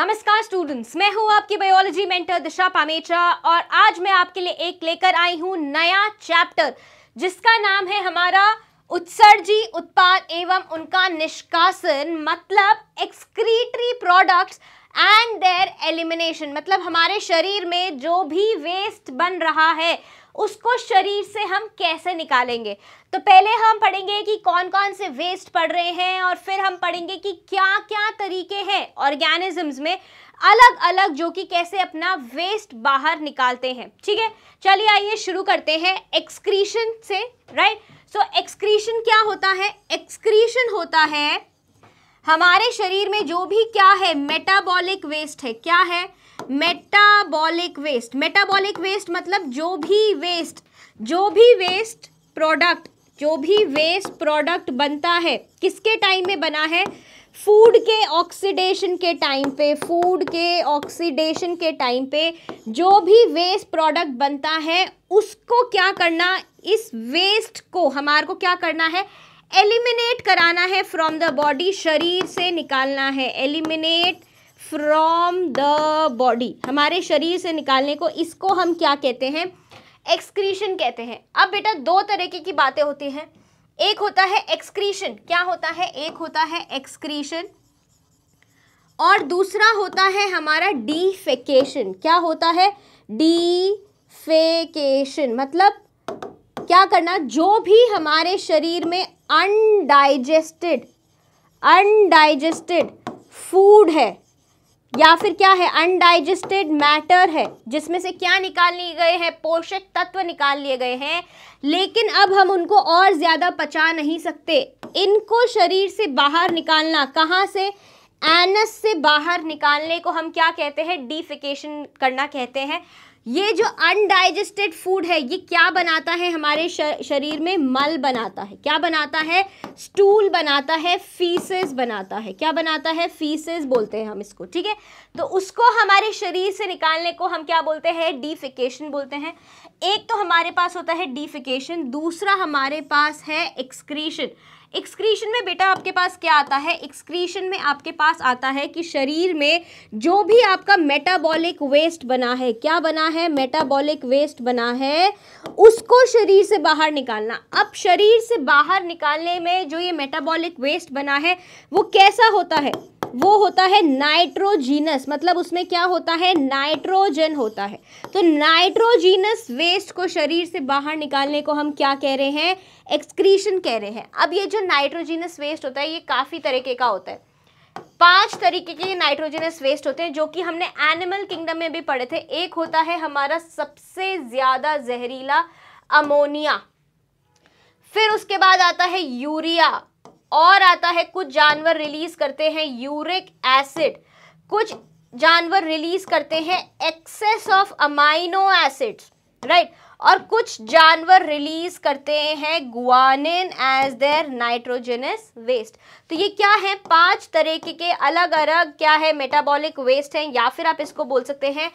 नमस्कार स्टूडेंट्स मैं हूं आपकी बायोलॉजी मेंटर दिशा पामेचा और आज मैं आपके लिए एक लेकर आई हूं नया चैप्टर जिसका नाम है हमारा उत्सर्जी उत्पाद एवं उनका निष्कासन मतलब excretory products and their elimination मतलब हमारे शरीर में जो भी वेस्ट बन रहा है उसको शरीर से हम कैसे निकालेंगे तो पहले हम पढ़ेंगे कि कौन कौन से वेस्ट पड़ रहे हैं और फिर हम पढ़ेंगे कि क्या क्या तरीके हैं ऑर्गेनिजम्स में अलग अलग जो कि कैसे अपना वेस्ट बाहर निकालते हैं ठीक है चलिए आइए शुरू करते हैं एक्सक्रीशन से राइट सो एक्सक्रीशन क्या होता है एक्सक्रीशन होता है हमारे शरीर में जो भी क्या है मेटाबॉलिक वेस्ट है क्या है मेटाबॉलिक वेस्ट मेटाबॉलिक वेस्ट मतलब जो भी वेस्ट जो भी वेस्ट प्रोडक्ट जो भी वेस्ट प्रोडक्ट बनता है किसके टाइम में बना है फूड के ऑक्सीडेशन के टाइम पे फूड के ऑक्सीडेशन के टाइम पे जो भी वेस्ट प्रोडक्ट बनता है उसको क्या करना इस वेस्ट को हमारे को क्या करना है एलिमिनेट कराना है फ्रॉम द बॉडी शरीर से निकालना है एलिमिनेट फ्रॉम द बॉडी हमारे शरीर से निकालने को इसको हम क्या कहते हैं एक्सक्रीशन कहते हैं अब बेटा दो तरीके की बातें होती हैं एक होता है एक्सक्रीशन क्या होता है एक होता है एक्सक्रीशन और दूसरा होता है हमारा डीफेकेशन क्या होता है डीफेकेशन मतलब क्या करना जो भी हमारे शरीर में अनडाइजेस्टेड अनडाइजेस्टेड फूड है या फिर क्या है अनडाइजेस्टेड मैटर है जिसमें से क्या निकाल लिए गए हैं पोषक तत्व निकाल लिए गए हैं लेकिन अब हम उनको और ज़्यादा पचा नहीं सकते इनको शरीर से बाहर निकालना कहाँ से एनस से बाहर निकालने को हम क्या कहते हैं डिफिकेशन करना कहते हैं ये जो अनडाइजेस्टेड फूड है ये क्या बनाता है हमारे शरीर में मल बनाता है क्या बनाता है स्टूल बनाता है फीसेस बनाता है क्या बनाता है फीसेस बोलते हैं हम इसको ठीक है तो उसको हमारे शरीर से निकालने को हम क्या बोलते हैं डीफिकेशन बोलते हैं एक तो हमारे पास होता है डीफिकेशन दूसरा हमारे पास है एक्सक्रीशन एक्सक्रीशन में बेटा आपके पास क्या आता है एक्सक्रीशन में आपके पास आता है कि शरीर में जो भी आपका मेटाबॉलिक वेस्ट बना है क्या बना है मेटाबॉलिक वेस्ट बना है उसको शरीर से बाहर निकालना अब शरीर से बाहर निकालने में जो ये मेटाबॉलिक वेस्ट बना है वो कैसा होता है वो होता है नाइट्रोजीनस मतलब उसमें क्या होता है नाइट्रोजन होता है तो नाइट्रोजीनस वेस्ट को शरीर से बाहर निकालने को हम क्या कह रहे हैं एक्सक्रीशन कह रहे हैं अब ये जो नाइट्रोजीनस वेस्ट होता है ये काफ़ी तरीके का होता है पांच तरीके के नाइट्रोजनस वेस्ट होते हैं जो कि हमने एनिमल किंगडम में भी पढ़े थे एक होता है हमारा सबसे ज़्यादा जहरीला अमोनिया फिर उसके बाद आता है यूरिया और आता है कुछ जानवर रिलीज करते हैं यूरिक एसिड कुछ जानवर रिलीज करते हैं excess of amino acids right और कुछ जानवर रिलीज करते हैं guanine as their nitrogenous waste तो ये क्या है पांच तरीके के अलग अलग क्या है मेटाबॉलिक वेस्ट हैं या फिर आप इसको बोल सकते हैं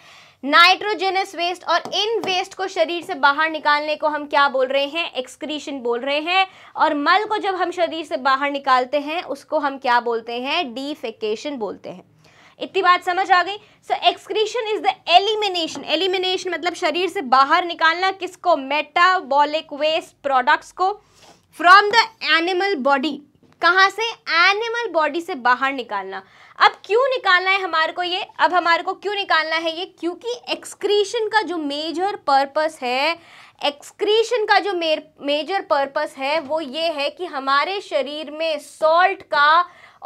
नाइट्रोजेनस वेस्ट और इन वेस्ट को शरीर से बाहर निकालने को हम क्या बोल रहे हैं एक्सक्रीशन बोल रहे हैं और मल को जब हम शरीर से बाहर निकालते हैं उसको हम क्या बोलते हैं डीफेकेशन बोलते हैं इतनी बात समझ आ गई so excretion is the elimination elimination मतलब शरीर से बाहर निकालना किसको मेटाबॉलिक वेस्ट प्रोडक्ट्स को फ्रॉम द एनिमल बॉडी कहाँ से एनिमल बॉडी से बाहर निकालना अब क्यों निकालना है हमारे को ये अब हमारे को क्यों निकालना है ये क्योंकि एक्सक्रीशन का जो मेजर पर्पस है एक्सक्रीशन का जो मेजर पर्पस है वो ये है कि हमारे शरीर में सॉल्ट का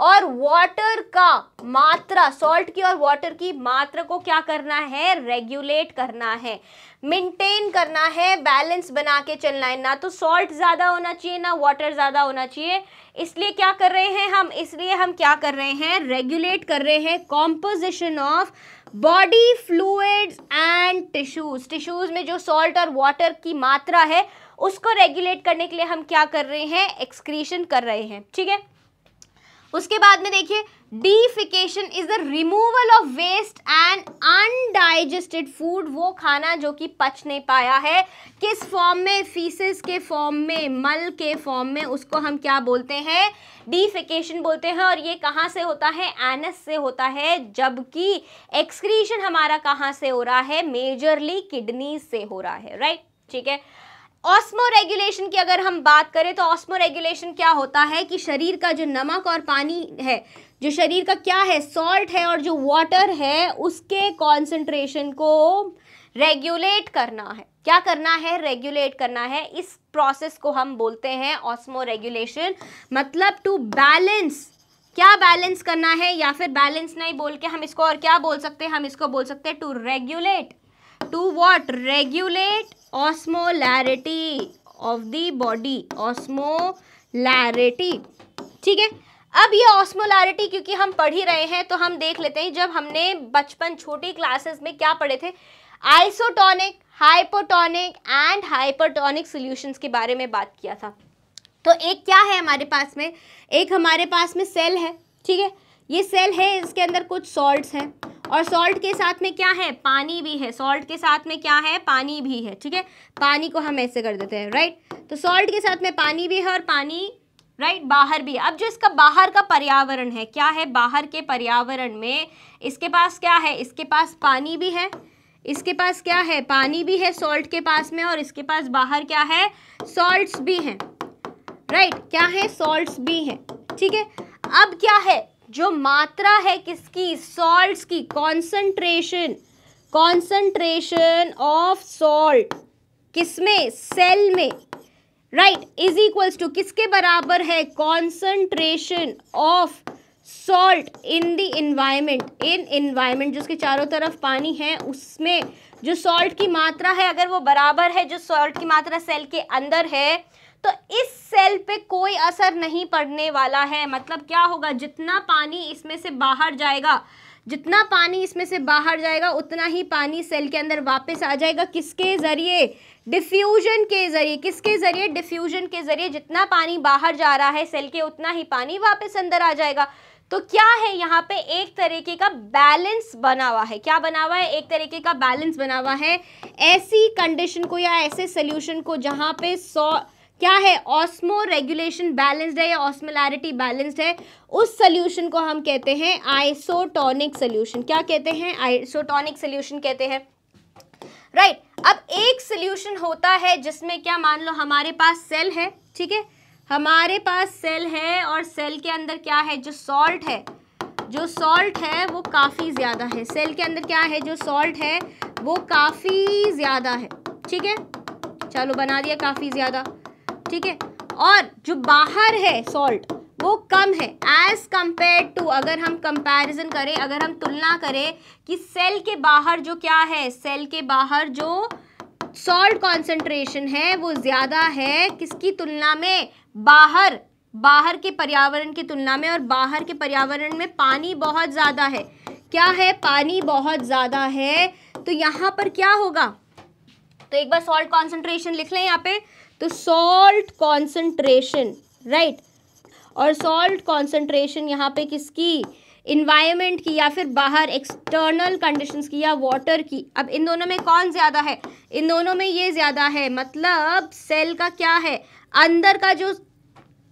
और वाटर का मात्रा सॉल्ट की और वाटर की मात्रा को क्या करना है रेगुलेट करना है मेंटेन करना है बैलेंस बना के चलना है ना तो सॉल्ट ज़्यादा होना चाहिए ना वाटर ज़्यादा होना चाहिए इसलिए क्या कर रहे हैं हम इसलिए हम क्या कर रहे हैं रेगुलेट कर रहे हैं composition of body fluids and tissues tissues में जो सॉल्ट और वाटर की मात्रा है उसको रेगुलेट करने के लिए हम क्या कर रहे हैं एक्सक्रीशन कर रहे हैं ठीक है उसके बाद में देखिए defecation is the removal of waste and undigested food वो खाना जो कि पच नहीं पाया है किस फॉर्म में फीसेस के फॉर्म में मल के फॉर्म में उसको हम क्या बोलते हैं डीफिकेशन बोलते हैं और ये कहाँ से होता है एनस से होता है जबकि एक्सक्रीशन हमारा कहाँ से हो रहा है मेजरली किडनी से हो रहा है राइट ठीक है ऑस्मो रेगुलेशन की अगर हम बात करें तो ऑस्मो रेगुलेशन क्या होता है कि शरीर का जो नमक और पानी है जो शरीर का क्या है सॉल्ट है और जो वाटर है उसके कॉन्सेंट्रेशन को रेगुलेट करना है क्या करना है रेगुलेट करना है इस प्रोसेस को हम बोलते हैं ऑस्मो रेगुलेशन मतलब टू बैलेंस क्या बैलेंस करना है या फिर बैलेंस नहीं बोल के हम इसको और क्या बोल सकते हैं हम इसको बोल सकते हैं to regulate to what regulate osmolarity of the body osmolarity ठीक है अब ये ऑस्मोलैरिटी क्योंकि हम पढ़ ही रहे हैं तो हम देख लेते हैं जब हमने बचपन छोटी क्लासेस में क्या पढ़े थे isotonic hypotonic and hypotonic solutions के बारे में बात किया था तो एक क्या है हमारे पास में एक हमारे पास में सेल है ठीक है ये सेल है इसके अंदर कुछ सॉल्ट्स हैं और सॉल्ट के साथ में क्या है पानी भी है सॉल्ट के साथ में क्या है पानी भी है ठीक है पानी को हम ऐसे कर देते हैं राइट तो सॉल्ट के साथ में पानी भी है और पानी राइट right, बाहर भी अब जो इसका बाहर का पर्यावरण है क्या है बाहर के पर्यावरण में इसके पास क्या है इसके पास पानी भी है इसके पास क्या है पानी भी है सॉल्ट के पास में और इसके पास बाहर क्या है सॉल्ट्स भी हैं राइट right, क्या है सॉल्ट्स भी हैं ठीक है अब क्या है जो मात्रा है किसकी सॉल्ट्स की कॉन्सेंट्रेशन कॉन्सेंट्रेशन ऑफ सॉल्ट किसमें सेल में राइट इज इक्वल्स टू किसके बराबर है concentration of salt in the environment in environment जिसके चारों तरफ पानी है उसमें जो सॉल्ट की मात्रा है अगर वो बराबर है जो सॉल्ट की मात्रा सेल के अंदर है तो इस सेल पे कोई असर नहीं पड़ने वाला है मतलब क्या होगा जितना पानी इसमें से बाहर जाएगा जितना पानी इसमें से बाहर जाएगा उतना ही पानी सेल के अंदर वापस आ जाएगा किसके ज़रिए डिफ्यूजन के ज़रिए किसके ज़रिए डिफ्यूजन के ज़रिए जितना पानी बाहर जा रहा है सेल के उतना ही पानी वापस अंदर आ जाएगा तो क्या है यहाँ पे एक तरीके का बैलेंस बना हुआ है क्या बना हुआ है एक तरीके का बैलेंस बना हुआ है ऐसी कंडीशन को या ऐसे सोल्यूशन को जहाँ पे सौ क्या है ऑस्मो रेगुलेशन बैलेंस्ड है या ऑस्मोलैरिटी बैलेंस्ड है उस सोल्यूशन को हम कहते हैं आइसोटोनिक सोल्यूशन क्या कहते हैं आइसोटोनिक सोल्यूशन कहते हैं राइट right. अब एक सोल्यूशन होता है जिसमें क्या मान लो हमारे पास सेल है ठीक है हमारे पास सेल है और सेल के अंदर क्या है जो सॉल्ट है जो सॉल्ट है वो काफ़ी ज़्यादा है सेल के अंदर क्या है जो सॉल्ट है वो काफ़ी ज़्यादा है ठीक है चलो बना दिया काफ़ी ज़्यादा ठीक है और जो बाहर है सॉल्ट वो कम है एज कम्पेयर टू अगर हम कंपैरिजन करें अगर हम तुलना करें कि सेल के बाहर जो क्या है सेल के बाहर जो सॉल्ट कॉन्सेंट्रेशन है वो ज़्यादा है किसकी तुलना में बाहर बाहर के पर्यावरण की तुलना में और बाहर के पर्यावरण में पानी बहुत ज़्यादा है क्या है पानी बहुत ज़्यादा है तो यहाँ पर क्या होगा तो एक बार सॉल्ट कॉन्सेंट्रेशन लिख लें यहाँ पे तो सॉल्ट कॉन्सेंट्रेशन राइट और सॉल्ट कॉन्सेंट्रेशन यहाँ पे किसकी इन्वायरमेंट की या फिर बाहर एक्सटर्नल कंडीशंस की या वाटर की अब इन दोनों में कौन ज़्यादा है इन दोनों में ये ज़्यादा है मतलब सेल का क्या है अंदर का जो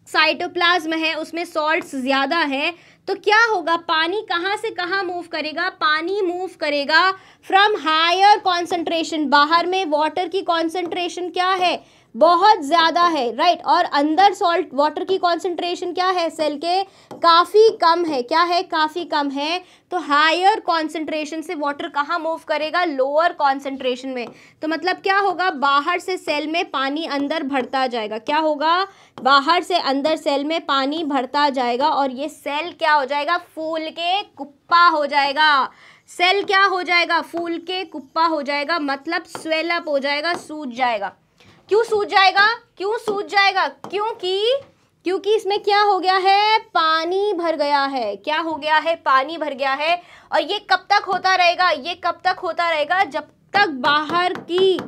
साइटोप्लाज्म है उसमें सॉल्ट्स ज़्यादा है तो क्या होगा पानी कहाँ से कहाँ मूव करेगा पानी मूव करेगा फ्रॉम हायर कॉन्सेंट्रेशन बाहर में वाटर की कॉन्सेंट्रेशन क्या है बहुत ज़्यादा है राइट और अंदर सॉल्ट वाटर की कॉन्सेंट्रेशन क्या है सेल के काफ़ी कम है क्या है काफ़ी कम है तो हायर कॉन्सेंट्रेशन से वाटर कहाँ मूव करेगा लोअर कॉन्सेंट्रेशन में तो मतलब क्या होगा बाहर से सेल में पानी अंदर भरता जाएगा क्या होगा बाहर से अंदर सेल में पानी भरता जाएगा और ये सेल क्या हो जाएगा फूल के कुप्पा हो जाएगा सेल क्या हो जाएगा फूल के कुप्पा हो जाएगा मतलब स्वेलअप हो जाएगा सूज जाएगा क्यों सूझ जाएगा क्यों सूझ जाएगा क्योंकि क्योंकि इसमें क्या हो गया है पानी भर गया है क्या हो गया है पानी भर गया है और ये कब तक होता रहेगा ये कब तक होता रहेगा जब तक बाहर की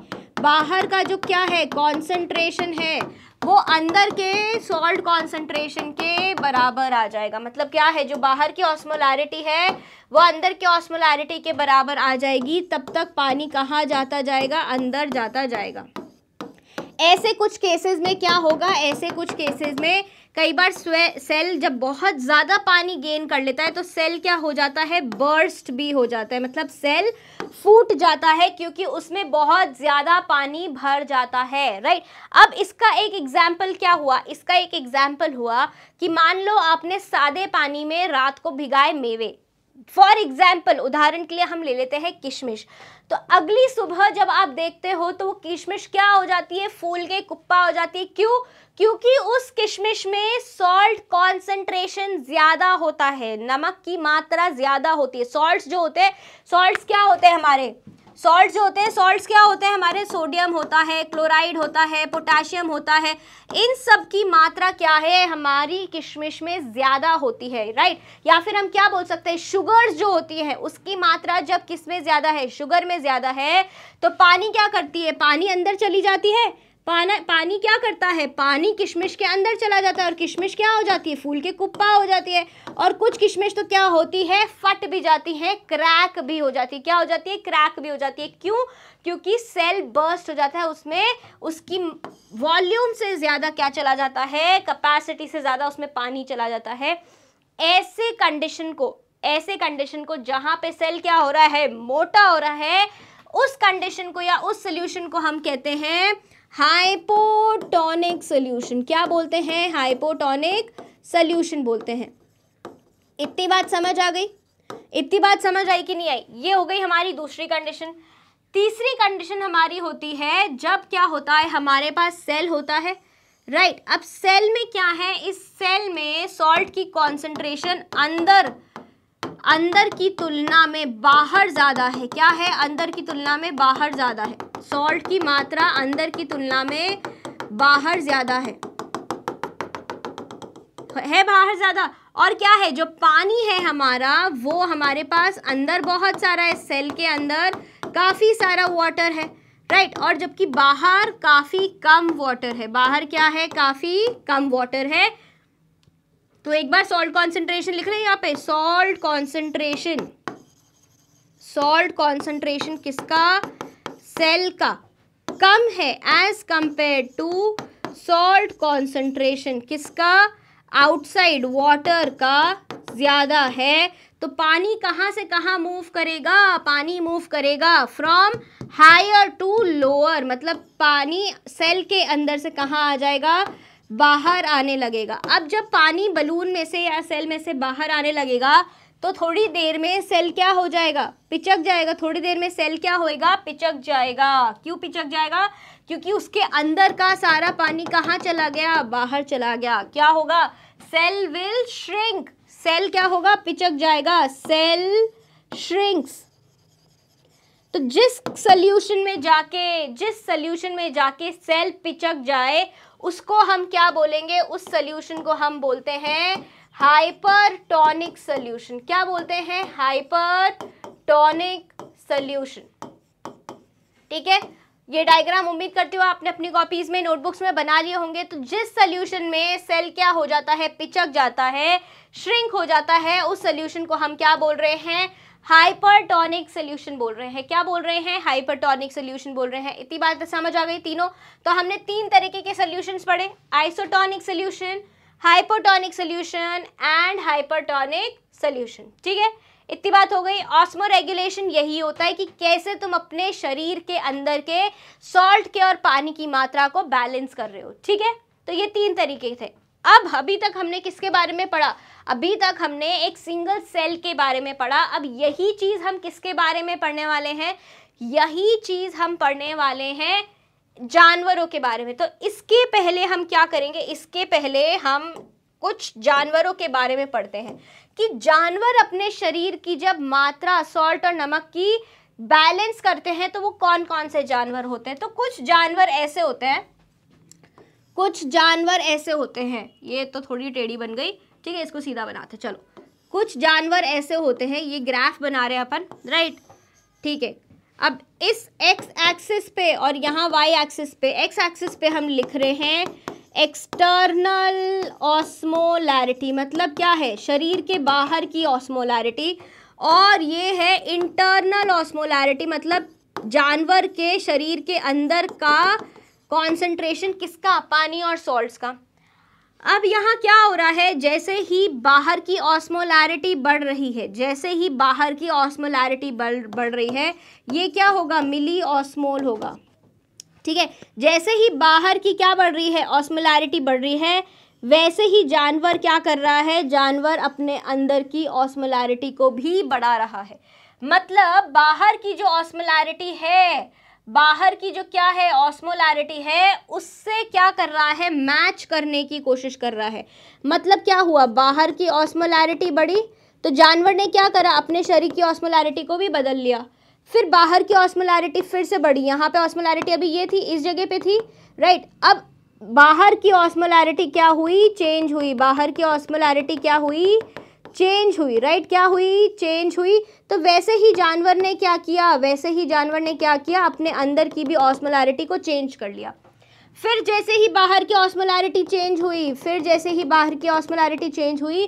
बाहर का जो क्या है कॉन्सेंट्रेशन है वो अंदर के सॉल्ट कॉन्सेंट्रेशन के बराबर आ जाएगा मतलब क्या है जो बाहर की ऑस्मोलैरिटी है वो अंदर की ऑस्मोलैरिटी के बराबर आ जाएगी तब तक पानी कहाँ जाता जाएगा अंदर जाता जाएगा ऐसे कुछ केसेस में क्या होगा ऐसे कुछ केसेस में कई बार सेल जब बहुत ज़्यादा पानी गेन कर लेता है तो सेल क्या हो जाता है बर्स्ट भी हो जाता है मतलब सेल फूट जाता है क्योंकि उसमें बहुत ज़्यादा पानी भर जाता है राइट अब इसका एक एग्जाम्पल क्या हुआ इसका एक एग्जाम्पल हुआ कि मान लो आपने सादे पानी में रात को भिगाए मेवे फॉर एग्जाम्पल उदाहरण के लिए हम ले लेते हैं किशमिश तो अगली सुबह जब आप देखते हो तो वो किशमिश क्या हो जाती है फूल के कुप्पा हो जाती है क्यों क्योंकि उस किशमिश में सॉल्ट कॉन्सेंट्रेशन ज़्यादा होता है नमक की मात्रा ज़्यादा होती है सॉल्ट्स जो होते हैं सॉल्ट्स क्या होते हैं हमारे सॉल्ट जो होते हैं सॉल्ट क्या होते हैं हमारे सोडियम होता है क्लोराइड होता है पोटाशियम होता है इन सब की मात्रा क्या है हमारी किशमिश में ज़्यादा होती है राइट या फिर हम क्या बोल सकते हैं शुगर्स जो होती है उसकी मात्रा जब किस में ज़्यादा है शुगर में ज़्यादा है तो पानी क्या करती है पानी अंदर चली जाती है पाना पानी क्या करता है पानी किशमिश के अंदर चला जाता है और किशमिश क्या हो जाती है फूल के कुप्पा हो जाती है और कुछ किशमिश तो क्या होती है फट भी जाती है क्रैक भी हो जाती है क्या हो जाती है क्रैक भी हो जाती है क्यों क्योंकि सेल बर्स्ट हो जाता है उसमें उसकी वॉल्यूम से ज़्यादा क्या चला जाता है कैपेसिटी से ज़्यादा उसमें पानी चला जाता है ऐसे कंडीशन को ऐसे कंडीशन को जहाँ पे सेल क्या हो रहा है मोटा हो रहा है उस कंडीशन को या उस सोल्यूशन को हम कहते हैं हाइपोटोनिक सोल्यूशन क्या बोलते हैं हाइपोटोनिक सोल्यूशन बोलते हैं इतनी बात समझ आ गई इतनी बात समझ आई कि नहीं आई ये हो गई हमारी दूसरी कंडीशन तीसरी कंडीशन हमारी होती है जब क्या होता है हमारे पास सेल होता है राइट right, अब सेल में क्या है इस सेल में सॉल्ट की कॉन्सेंट्रेशन अंदर अंदर की तुलना में बाहर ज़्यादा है क्या है अंदर की तुलना में बाहर ज़्यादा है सॉल्ट की मात्रा अंदर की तुलना में बाहर ज़्यादा है है बाहर ज़्यादा और क्या है जो पानी है हमारा वो हमारे पास अंदर बहुत सारा है सेल के अंदर काफ़ी सारा वाटर है राइट और जबकि बाहर काफ़ी कम वाटर है बाहर क्या है काफ़ी कम वाटर है तो एक बार सॉल्ट कॉन्सेंट्रेशन लिख रहे हैं यहाँ पे सॉल्ट कॉन्सेंट्रेशन सॉल्ट कॉन्सेंट्रेशन किसका सेल का कम है as compare to salt concentration किसका आउटसाइड वाटर का ज़्यादा है तो पानी कहाँ से कहाँ मूव करेगा पानी मूव करेगा फ्रॉम हायर टू लोअर मतलब पानी सेल के अंदर से कहाँ आ जाएगा बाहर आने लगेगा अब जब पानी बलून में से या सेल में से बाहर आने लगेगा तो थोड़ी देर में सेल क्या हो जाएगा पिचक जाएगा थोड़ी देर में सेल क्या होएगा पिचक जाएगा क्यों पिचक जाएगा क्योंकि उसके अंदर का सारा पानी कहाँ चला गया बाहर चला गया क्या होगा सेल विल श्रिंक सेल क्या होगा पिचक जाएगा सेल श्रिंक्स तो जिस सल्यूशन में जाके जिस सोल्यूशन में जाके सेल पिचक जाए उसको हम क्या बोलेंगे उस सोल्यूशन को हम बोलते हैं हाइपरटोनिक सोल्यूशन क्या बोलते हैं हाइपरटोनिक सोल्यूशन ठीक है ये डायग्राम उम्मीद करती हूँ आपने अपनी कॉपीज में नोटबुक्स में बना लिए होंगे तो जिस सोल्यूशन में सेल क्या हो जाता है पिचक जाता है श्रिंक हो जाता है उस सोल्यूशन को हम क्या बोल रहे हैं हाइपरटोनिक सोल्यूशन बोल रहे हैं क्या बोल रहे हैं हाइपरटोनिक सोल्यूशन बोल रहे हैं इतनी बात तो समझ आ गई तीनों तो हमने तीन तरीके के सोल्यूशन पढ़े isotonic solution hypotonic solution and hypertonic solution ठीक है इतनी बात हो गई ऑस्मो रेगुलेशन यही होता है कि कैसे तुम अपने शरीर के अंदर के सॉल्ट के और पानी की मात्रा को बैलेंस कर रहे हो ठीक है तो ये तीन तरीके थे अब अभी तक हमने किसके बारे में पढ़ा अभी तक हमने एक सिंगल सेल के बारे में पढ़ा अब यही चीज़ हम किसके बारे में पढ़ने वाले हैं यही चीज़ हम पढ़ने वाले हैं जानवरों के बारे में तो इसके पहले हम क्या करेंगे इसके पहले हम कुछ जानवरों के बारे में पढ़ते हैं कि जानवर अपने शरीर की जब मात्रा सॉल्ट और नमक की बैलेंस करते हैं तो वो कौन कौन से जानवर होते हैं तो कुछ जानवर ऐसे होते हैं कुछ जानवर ऐसे होते हैं ये तो थोड़ी टेढ़ी बन गई ठीक है इसको सीधा बनाते हैं चलो कुछ जानवर ऐसे होते हैं ये ग्राफ बना रहे हैं अपन राइट ठीक है अब इस एक्स एक्सिस पे और यहाँ वाई एक्सिस पे एक्स एक्सिस पे हम लिख रहे हैं एक्सटर्नल ऑस्मोलैरिटी मतलब क्या है शरीर के बाहर की ऑस्मोलैरिटी और ये है इंटरनल ऑस्मोलैरिटी मतलब जानवर के शरीर के अंदर का कॉन्सेंट्रेशन किसका पानी और सॉल्ट्स का अब यहाँ क्या हो रहा है जैसे ही बाहर की ऑस्मोलैरिटी बढ़ रही है जैसे ही बाहर की ऑस्मोलैरिटी बढ़ बढ़ रही है ये क्या होगा मिली ऑस्मोल होगा ठीक है जैसे ही बाहर की क्या बढ़ रही है ऑस्मोलैरिटी बढ़ रही है वैसे ही जानवर क्या कर रहा है जानवर अपने अंदर की ऑस्मोलैरिटी को भी बढ़ा रहा है मतलब बाहर की जो ऑस्मोलैरिटी है बाहर की जो क्या है ऑस्मोलैरिटी है उससे क्या कर रहा है मैच करने की कोशिश कर रहा है मतलब क्या हुआ बाहर की ऑस्मोलैरिटी बढ़ी तो जानवर ने क्या करा अपने शरीर की ऑस्मोलैरिटी को भी बदल लिया फिर बाहर की ऑस्मोलैरिटी फिर से बढ़ी यहाँ पे ऑस्मोलैरिटी अभी ये थी इस जगह पे थी राइट अब बाहर की ऑस्मोलैरिटी क्या हुई चेंज हुई बाहर की ऑस्मोलैरिटी क्या हुई चेंज हुई राइट क्या हुई चेंज हुई तो वैसे ही जानवर ने क्या किया वैसे ही जानवर ने क्या किया अपने अंदर की भी ऑस्मोलैरिटी को चेंज कर लिया फिर जैसे ही बाहर की ऑस्मोलैरिटी चेंज हुई फिर जैसे ही बाहर की ऑस्मोलैरिटी चेंज हुई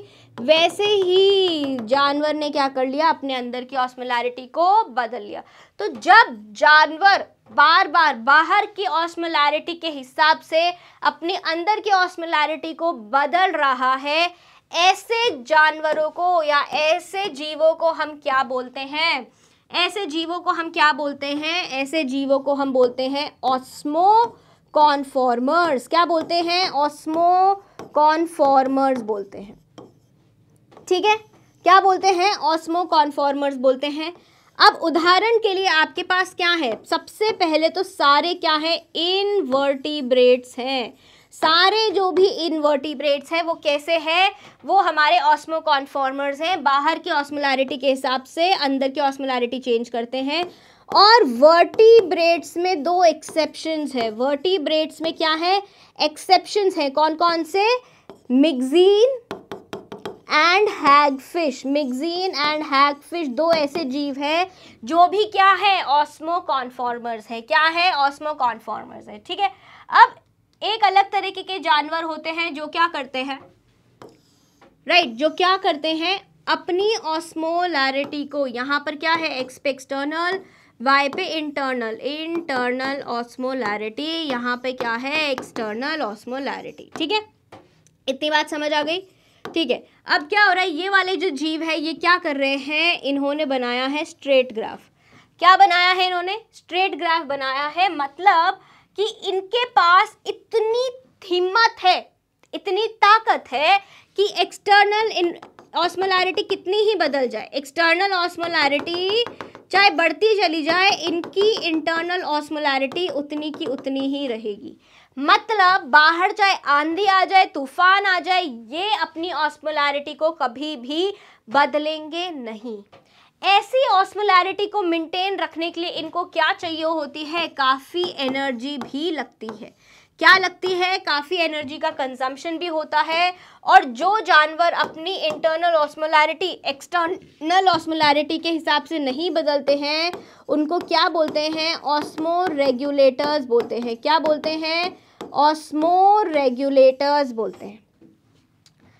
वैसे ही जानवर ने क्या कर लिया अपने अंदर की ऑस्मोलैरिटी को बदल लिया तो जब जानवर बार बार बाहर की ऑस्मोलैरिटी के हिसाब से अपने अंदर की ऑस्मोलैरिटी को बदल रहा है ऐसे जानवरों को या ऐसे जीवों को हम क्या बोलते हैं ऐसे जीवों को हम क्या बोलते हैं ऐसे जीवों को हम बोलते हैं ऑस्मो कॉन्फॉर्मर्स क्या बोलते हैं ऑस्मो कॉन्फॉर्मर्स बोलते हैं ठीक है क्या बोलते हैं ऑस्मो कॉन्फॉर्मर्स बोलते हैं अब उदाहरण के लिए आपके पास क्या है सबसे पहले तो सारे क्या है इनवर्टिब्रेट्स हैं सारे जो भी इनवर्टिब्रेट्स हैं वो कैसे हैं वो हमारे ऑस्मो कॉन्फॉर्मर्स हैं बाहर की ऑस्मोलैरिटी के हिसाब से अंदर की ऑस्मोलैरिटी चेंज करते हैं और वर्टिब्रेट्स में दो एक्सेप्शंस है वर्टिब्रेट्स में क्या है एक्सेप्शंस हैं कौन कौन से myxine and hagfish myxine and hagfish दो ऐसे जीव हैं जो भी क्या है ऑस्मो कॉन्फॉर्मर्स हैं क्या है ऑस्मो कॉन्फॉर्मर्स है ठीक है अब एक अलग तरीके के जानवर होते हैं जो क्या करते हैं राइट right, जो क्या करते हैं अपनी ऑस्मोलैरिटी को यहाँ पर क्या है एक्स पे एक्सटर्नल वाई पे इंटरनल इंटरनल ऑस्मोलैरिटी यहाँ पे क्या है एक्सटर्नल ऑस्मोलैरिटी ठीक है इतनी बात समझ आ गई ठीक है अब क्या हो रहा है ये वाले जो जीव है ये क्या कर रहे हैं इन्होंने बनाया है स्ट्रेट ग्राफ क्या बनाया है इन्होंने स्ट्रेट ग्राफ बनाया है मतलब कि इनके पास इतनी हिम्मत है इतनी ताकत है कि एक्सटर्नल ऑस्मोलैरिटी कितनी ही बदल जाए एक्सटर्नल ऑस्मोलैरिटी चाहे बढ़ती चली जाए इनकी इंटरनल ऑस्मोलैरिटी उतनी की उतनी ही रहेगी मतलब बाहर चाहे आंधी आ जाए तूफान आ जाए ये अपनी ऑस्मोलैरिटी को कभी भी बदलेंगे नहीं ऐसी ऑस्मोलैरिटी को मेंटेन रखने के लिए इनको क्या चाहिए होती है काफ़ी एनर्जी भी लगती है क्या लगती है काफ़ी एनर्जी का कंजम्पशन भी होता है और जो जानवर अपनी इंटरनल ऑस्मोलैरिटी एक्सटर्नल ऑस्मोलैरिटी के हिसाब से नहीं बदलते हैं उनको क्या बोलते हैं ऑस्मो रेगुलेटर्स बोलते हैं क्या बोलते हैं ऑस्मो रेगुलेटर्स बोलते हैं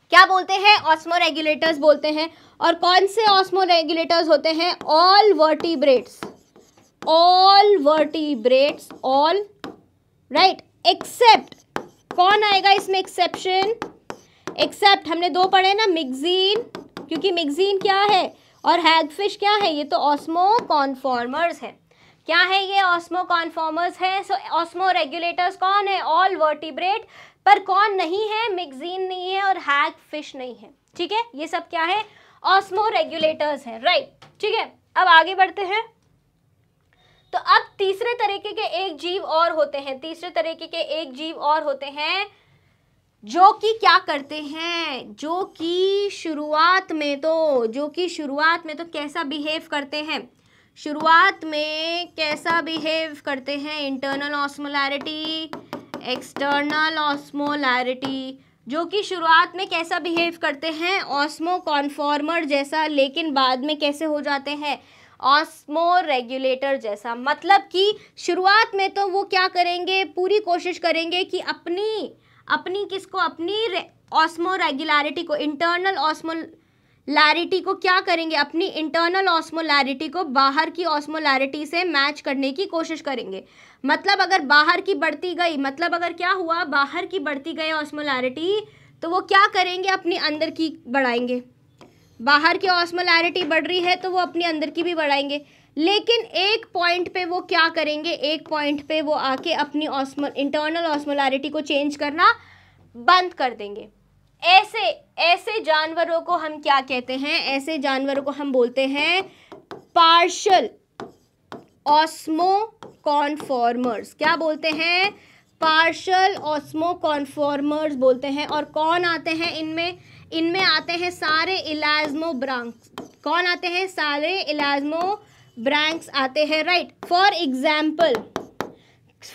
क्या बोलते हैं ऑस्मो रेगुलेटर्स बोलते हैं और कौन से ऑस्मो रेगुलेटर्स होते हैं all vertebrates all vertebrates all right except कौन आएगा इसमें एक्सेप्शन एक्सेप्ट हमने दो पढ़े ना मिगजीन क्योंकि मिग्जीन क्या है और हैगफिश क्या है ये तो ऑस्मो कॉन्फॉर्मर्स है क्या है ये ऑस्मो कॉन्फॉर्मर्स है सो ऑस्मो रेगुलेटर्स कौन है ऑल वर्टिब्रेट पर कौन नहीं है मिगजीन नहीं है और हैग फिश नहीं है ठीक है ये सब क्या है ऑस्मो रेगुलेटर्स हैं राइट ठीक है अब आगे बढ़ते हैं तो अब तीसरे तरीके के एक जीव और होते हैं तीसरे तरीके के एक जीव और होते हैं जो कि क्या करते हैं जो कि शुरुआत में तो जो कि शुरुआत में तो कैसा बिहेव करते हैं शुरुआत में कैसा बिहेव करते हैं इंटरनल ऑस्मोलैरिटी एक्सटर्नल ऑस्मोलैरिटी जो कि शुरुआत में कैसा बिहेव करते हैं ऑस्मो कॉन्फॉर्मर जैसा लेकिन बाद में कैसे हो जाते हैं ऑस्मो रेगुलेटर जैसा मतलब कि शुरुआत में तो वो क्या करेंगे पूरी कोशिश करेंगे कि अपनी अपनी किसको अपनी ऑस्मो रेगुलरिटी को इंटरनल ऑस्मो लैरिटी को क्या करेंगे अपनी इंटरनल ऑस्मोलैरिटी को बाहर की ऑस्मोलैरिटी से मैच करने की कोशिश करेंगे मतलब अगर बाहर की बढ़ती गई मतलब अगर क्या हुआ बाहर की बढ़ती गई ऑस्मोलैरिटी तो वो क्या करेंगे अपनी अंदर की बढ़ाएंगे बाहर की ऑस्मोलैरिटी बढ़ रही है तो वो अपने अंदर की भी बढ़ाएंगे लेकिन एक पॉइंट पे वो क्या करेंगे एक पॉइंट पे वो आके अपनी ऑस्मो इंटरनल ऑस्मोलैरिटी को चेंज करना बंद कर देंगे ऐसे ऐसे जानवरों को हम क्या कहते हैं ऐसे जानवरों को हम बोलते हैं पार्शल ऑस्मो कॉन्फॉर्मर्स क्या बोलते हैं पार्शल ऑस्मो कॉन्फॉर्मर्स बोलते हैं और कौन आते हैं इनमें इनमें आते हैं सारे इलाजमो ब्रांक्स कौन आते हैं सारे इलाजमो ब्रांक्स आते हैं right for example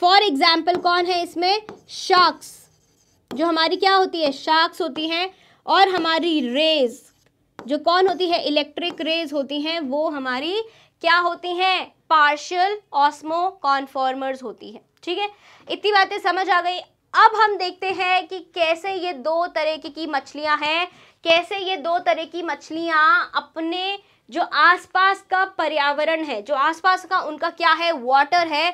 for example कौन है इसमें शार्क्स जो हमारी क्या होती है शार्क्स होती हैं और हमारी रेज जो कौन होती है इलेक्ट्रिक रेज होती हैं वो हमारी क्या होती हैं पार्शियल ऑस्मो कॉन्फॉर्मर्स होती है ठीक है इतनी बातें समझ आ गई अब हम देखते हैं कि कैसे ये दो तरह की, की मछलियां हैं कैसे ये दो तरह की मछलियां अपने जो आसपास का पर्यावरण है जो आसपास का उनका क्या है वाटर है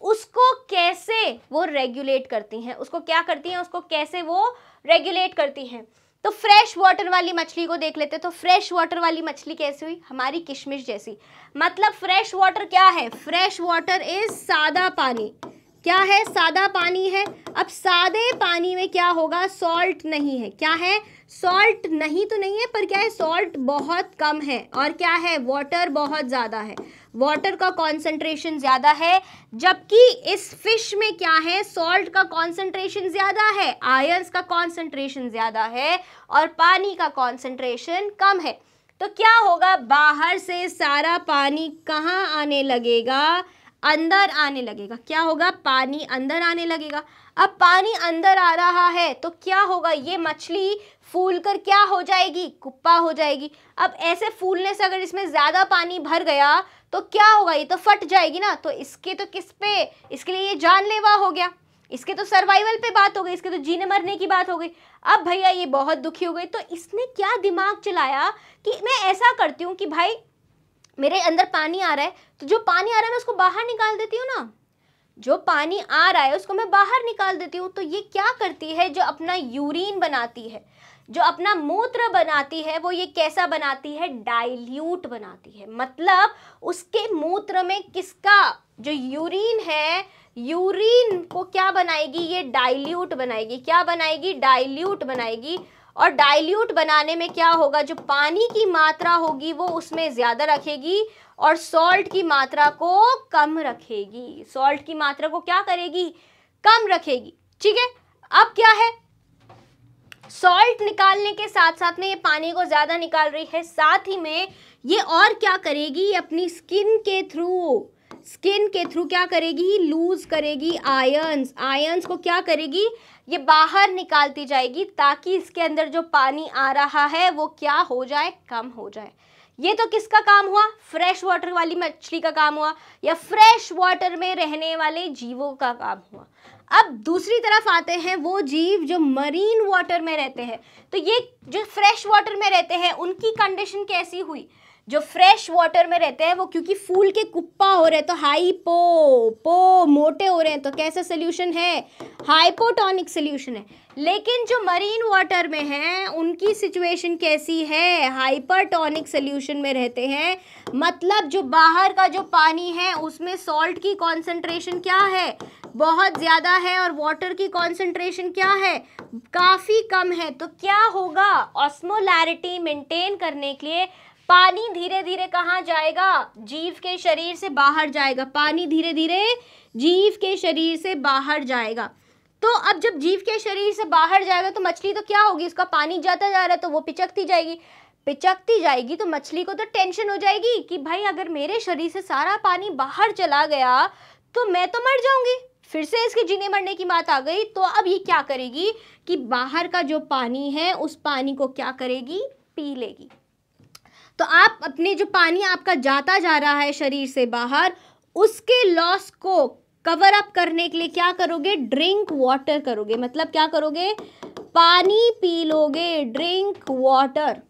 उसको कैसे वो रेगुलेट करती हैं उसको क्या करती हैं उसको कैसे वो रेगुलेट करती हैं तो फ्रेश वाटर वाली मछली को देख लेते तो फ्रेश वाटर वाली मछली कैसी हुई हमारी किशमिश जैसी मतलब फ्रेश वाटर क्या है फ्रेश वाटर इज सादा पानी क्या है सादा पानी है अब सादे पानी में क्या होगा सॉल्ट नहीं है क्या है सॉल्ट नहीं तो नहीं है पर क्या है सॉल्ट बहुत कम है और क्या है वाटर बहुत ज़्यादा है वाटर का कॉन्सेंट्रेशन ज़्यादा है जबकि इस फिश में क्या है सॉल्ट का कॉन्सेंट्रेशन ज़्यादा है आयर्स का कॉन्सेंट्रेशन ज़्यादा है और पानी का कॉन्सेंट्रेशन कम है तो क्या होगा बाहर से सारा पानी कहाँ आने लगेगा अंदर आने लगेगा क्या होगा पानी अंदर आने लगेगा अब पानी अंदर आ रहा है तो क्या होगा ये मछली फूल कर क्या हो जाएगी कुप्पा हो जाएगी अब ऐसे फूलने से अगर इसमें ज़्यादा पानी भर गया तो क्या होगा ये तो फट जाएगी ना तो इसके तो किस पे इसके लिए ये जानलेवा हो गया इसके तो सर्वाइवल पे बात हो गई इसके तो जीने मरने की बात हो गई अब भैया ये बहुत दुखी हो गई तो इसने क्या दिमाग चलाया कि मैं ऐसा करती हूँ कि भाई मेरे अंदर पानी आ रहा है तो जो पानी आ रहा है मैं उसको बाहर निकाल देती हूँ ना जो पानी आ रहा है उसको मैं बाहर निकाल देती हूँ तो ये क्या करती है जो अपना यूरिन बनाती है जो अपना मूत्र बनाती है वो ये कैसा बनाती है डाइल्यूट बनाती है मतलब उसके मूत्र में किसका जो यूरिन है यूरिन को क्या बनाएगी ये डाइल्यूट बनाएगी क्या बनाएगी डाइल्यूट बनाएगी और डाइल्यूट बनाने में क्या होगा जो पानी की मात्रा होगी वो उसमें ज़्यादा रखेगी और सॉल्ट की मात्रा को कम रखेगी सॉल्ट की मात्रा को क्या करेगी कम रखेगी ठीक है अब क्या है सॉल्ट निकालने के साथ साथ में ये पानी को ज़्यादा निकाल रही है साथ ही में ये और क्या करेगी अपनी स्किन के थ्रू स्किन के थ्रू क्या करेगी लूज करेगी आयंस आयंस को क्या करेगी ये बाहर निकालती जाएगी ताकि इसके अंदर जो पानी आ रहा है वो क्या हो जाए कम हो जाए ये तो किसका काम हुआ फ्रेश वाटर वाली मछली का काम हुआ या फ्रेश वाटर में रहने वाले जीवों का काम हुआ अब दूसरी तरफ आते हैं वो जीव जो मरीन वाटर में रहते हैं तो ये जो फ्रेश वाटर में रहते हैं उनकी कंडीशन कैसी हुई जो फ्रेश वाटर में रहते हैं वो क्योंकि फूल के कुप्पा हो रहे हैं तो हाइपो पो मोटे हो रहे हैं तो कैसा सोल्यूशन है हाइपोटोनिक सोल्यूशन है लेकिन जो मरीन वाटर में हैं उनकी सिचुएशन कैसी है हाइपरटोनिक सोल्यूशन में रहते हैं मतलब जो बाहर का जो पानी है उसमें सॉल्ट की कॉन्सेंट्रेशन क्या है बहुत ज़्यादा है और वाटर की कॉन्सेंट्रेशन क्या है काफ़ी कम है तो क्या होगा ऑस्मोलैरिटी मेंटेन करने के लिए पानी धीरे धीरे कहाँ जाएगा जीव के शरीर से बाहर जाएगा पानी धीरे धीरे जीव के शरीर से बाहर जाएगा तो अब जब जीव के शरीर से बाहर जाएगा तो मछली तो क्या होगी उसका पानी जाता जा रहा है तो वो पिचकती जाएगी पिचकती जाएगी तो मछली को तो टेंशन हो जाएगी कि भाई अगर मेरे शरीर से सारा पानी बाहर चला गया तो मैं तो मर जाऊंगी फिर से इसके जीने मरने की बात आ गई तो अब ये क्या करेगी कि बाहर का जो पानी है उस पानी को क्या करेगी पी लेगी तो आप अपने जो पानी आपका जाता जा रहा है शरीर से बाहर उसके लॉस को कवर अप करने के लिए क्या करोगे ड्रिंक वाटर करोगे मतलब क्या करोगे पानी पी लोगे ड्रिंक वाटर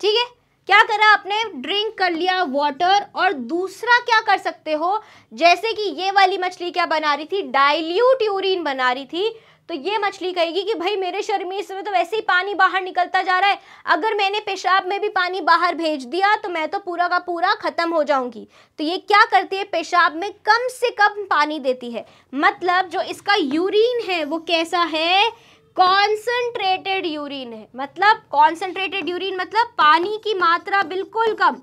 ठीक है क्या करा आपने ड्रिंक कर लिया वाटर और दूसरा क्या कर सकते हो जैसे कि ये वाली मछली क्या बना रही थी डाइल्यूट यूरिन बना रही थी तो ये मछली कहेगी कि भाई मेरे शरीर में इसमें तो वैसे ही पानी बाहर निकलता जा रहा है अगर मैंने पेशाब में भी पानी बाहर भेज दिया तो मैं तो पूरा का पूरा ख़त्म हो जाऊंगी तो ये क्या करती है पेशाब में कम से कम पानी देती है मतलब जो इसका यूरिन है वो कैसा है कॉन्सेंट्रेटेड यूरिन है मतलब कॉन्सेंट्रेटेड यूरिन मतलब पानी की मात्रा बिल्कुल कम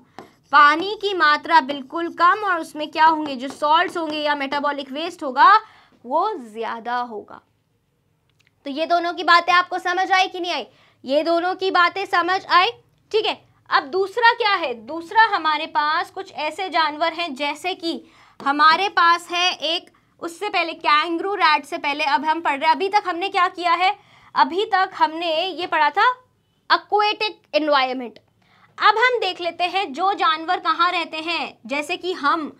पानी की मात्रा बिल्कुल कम और उसमें क्या होंगे जो सॉल्ट होंगे या मेटाबॉलिक वेस्ट होगा वो ज़्यादा होगा तो ये दोनों की बातें आपको समझ आई कि नहीं आई ये दोनों की बातें समझ आई ठीक है अब दूसरा क्या है दूसरा हमारे पास कुछ ऐसे जानवर हैं जैसे कि हमारे पास है एक उससे पहले कैंगरू रैट से पहले अब हम पढ़ रहे हैं अभी तक हमने क्या किया है अभी तक हमने ये पढ़ा था अक्वेटिक इन्वायरमेंट अब हम देख लेते हैं जो जानवर कहाँ रहते हैं जैसे कि हम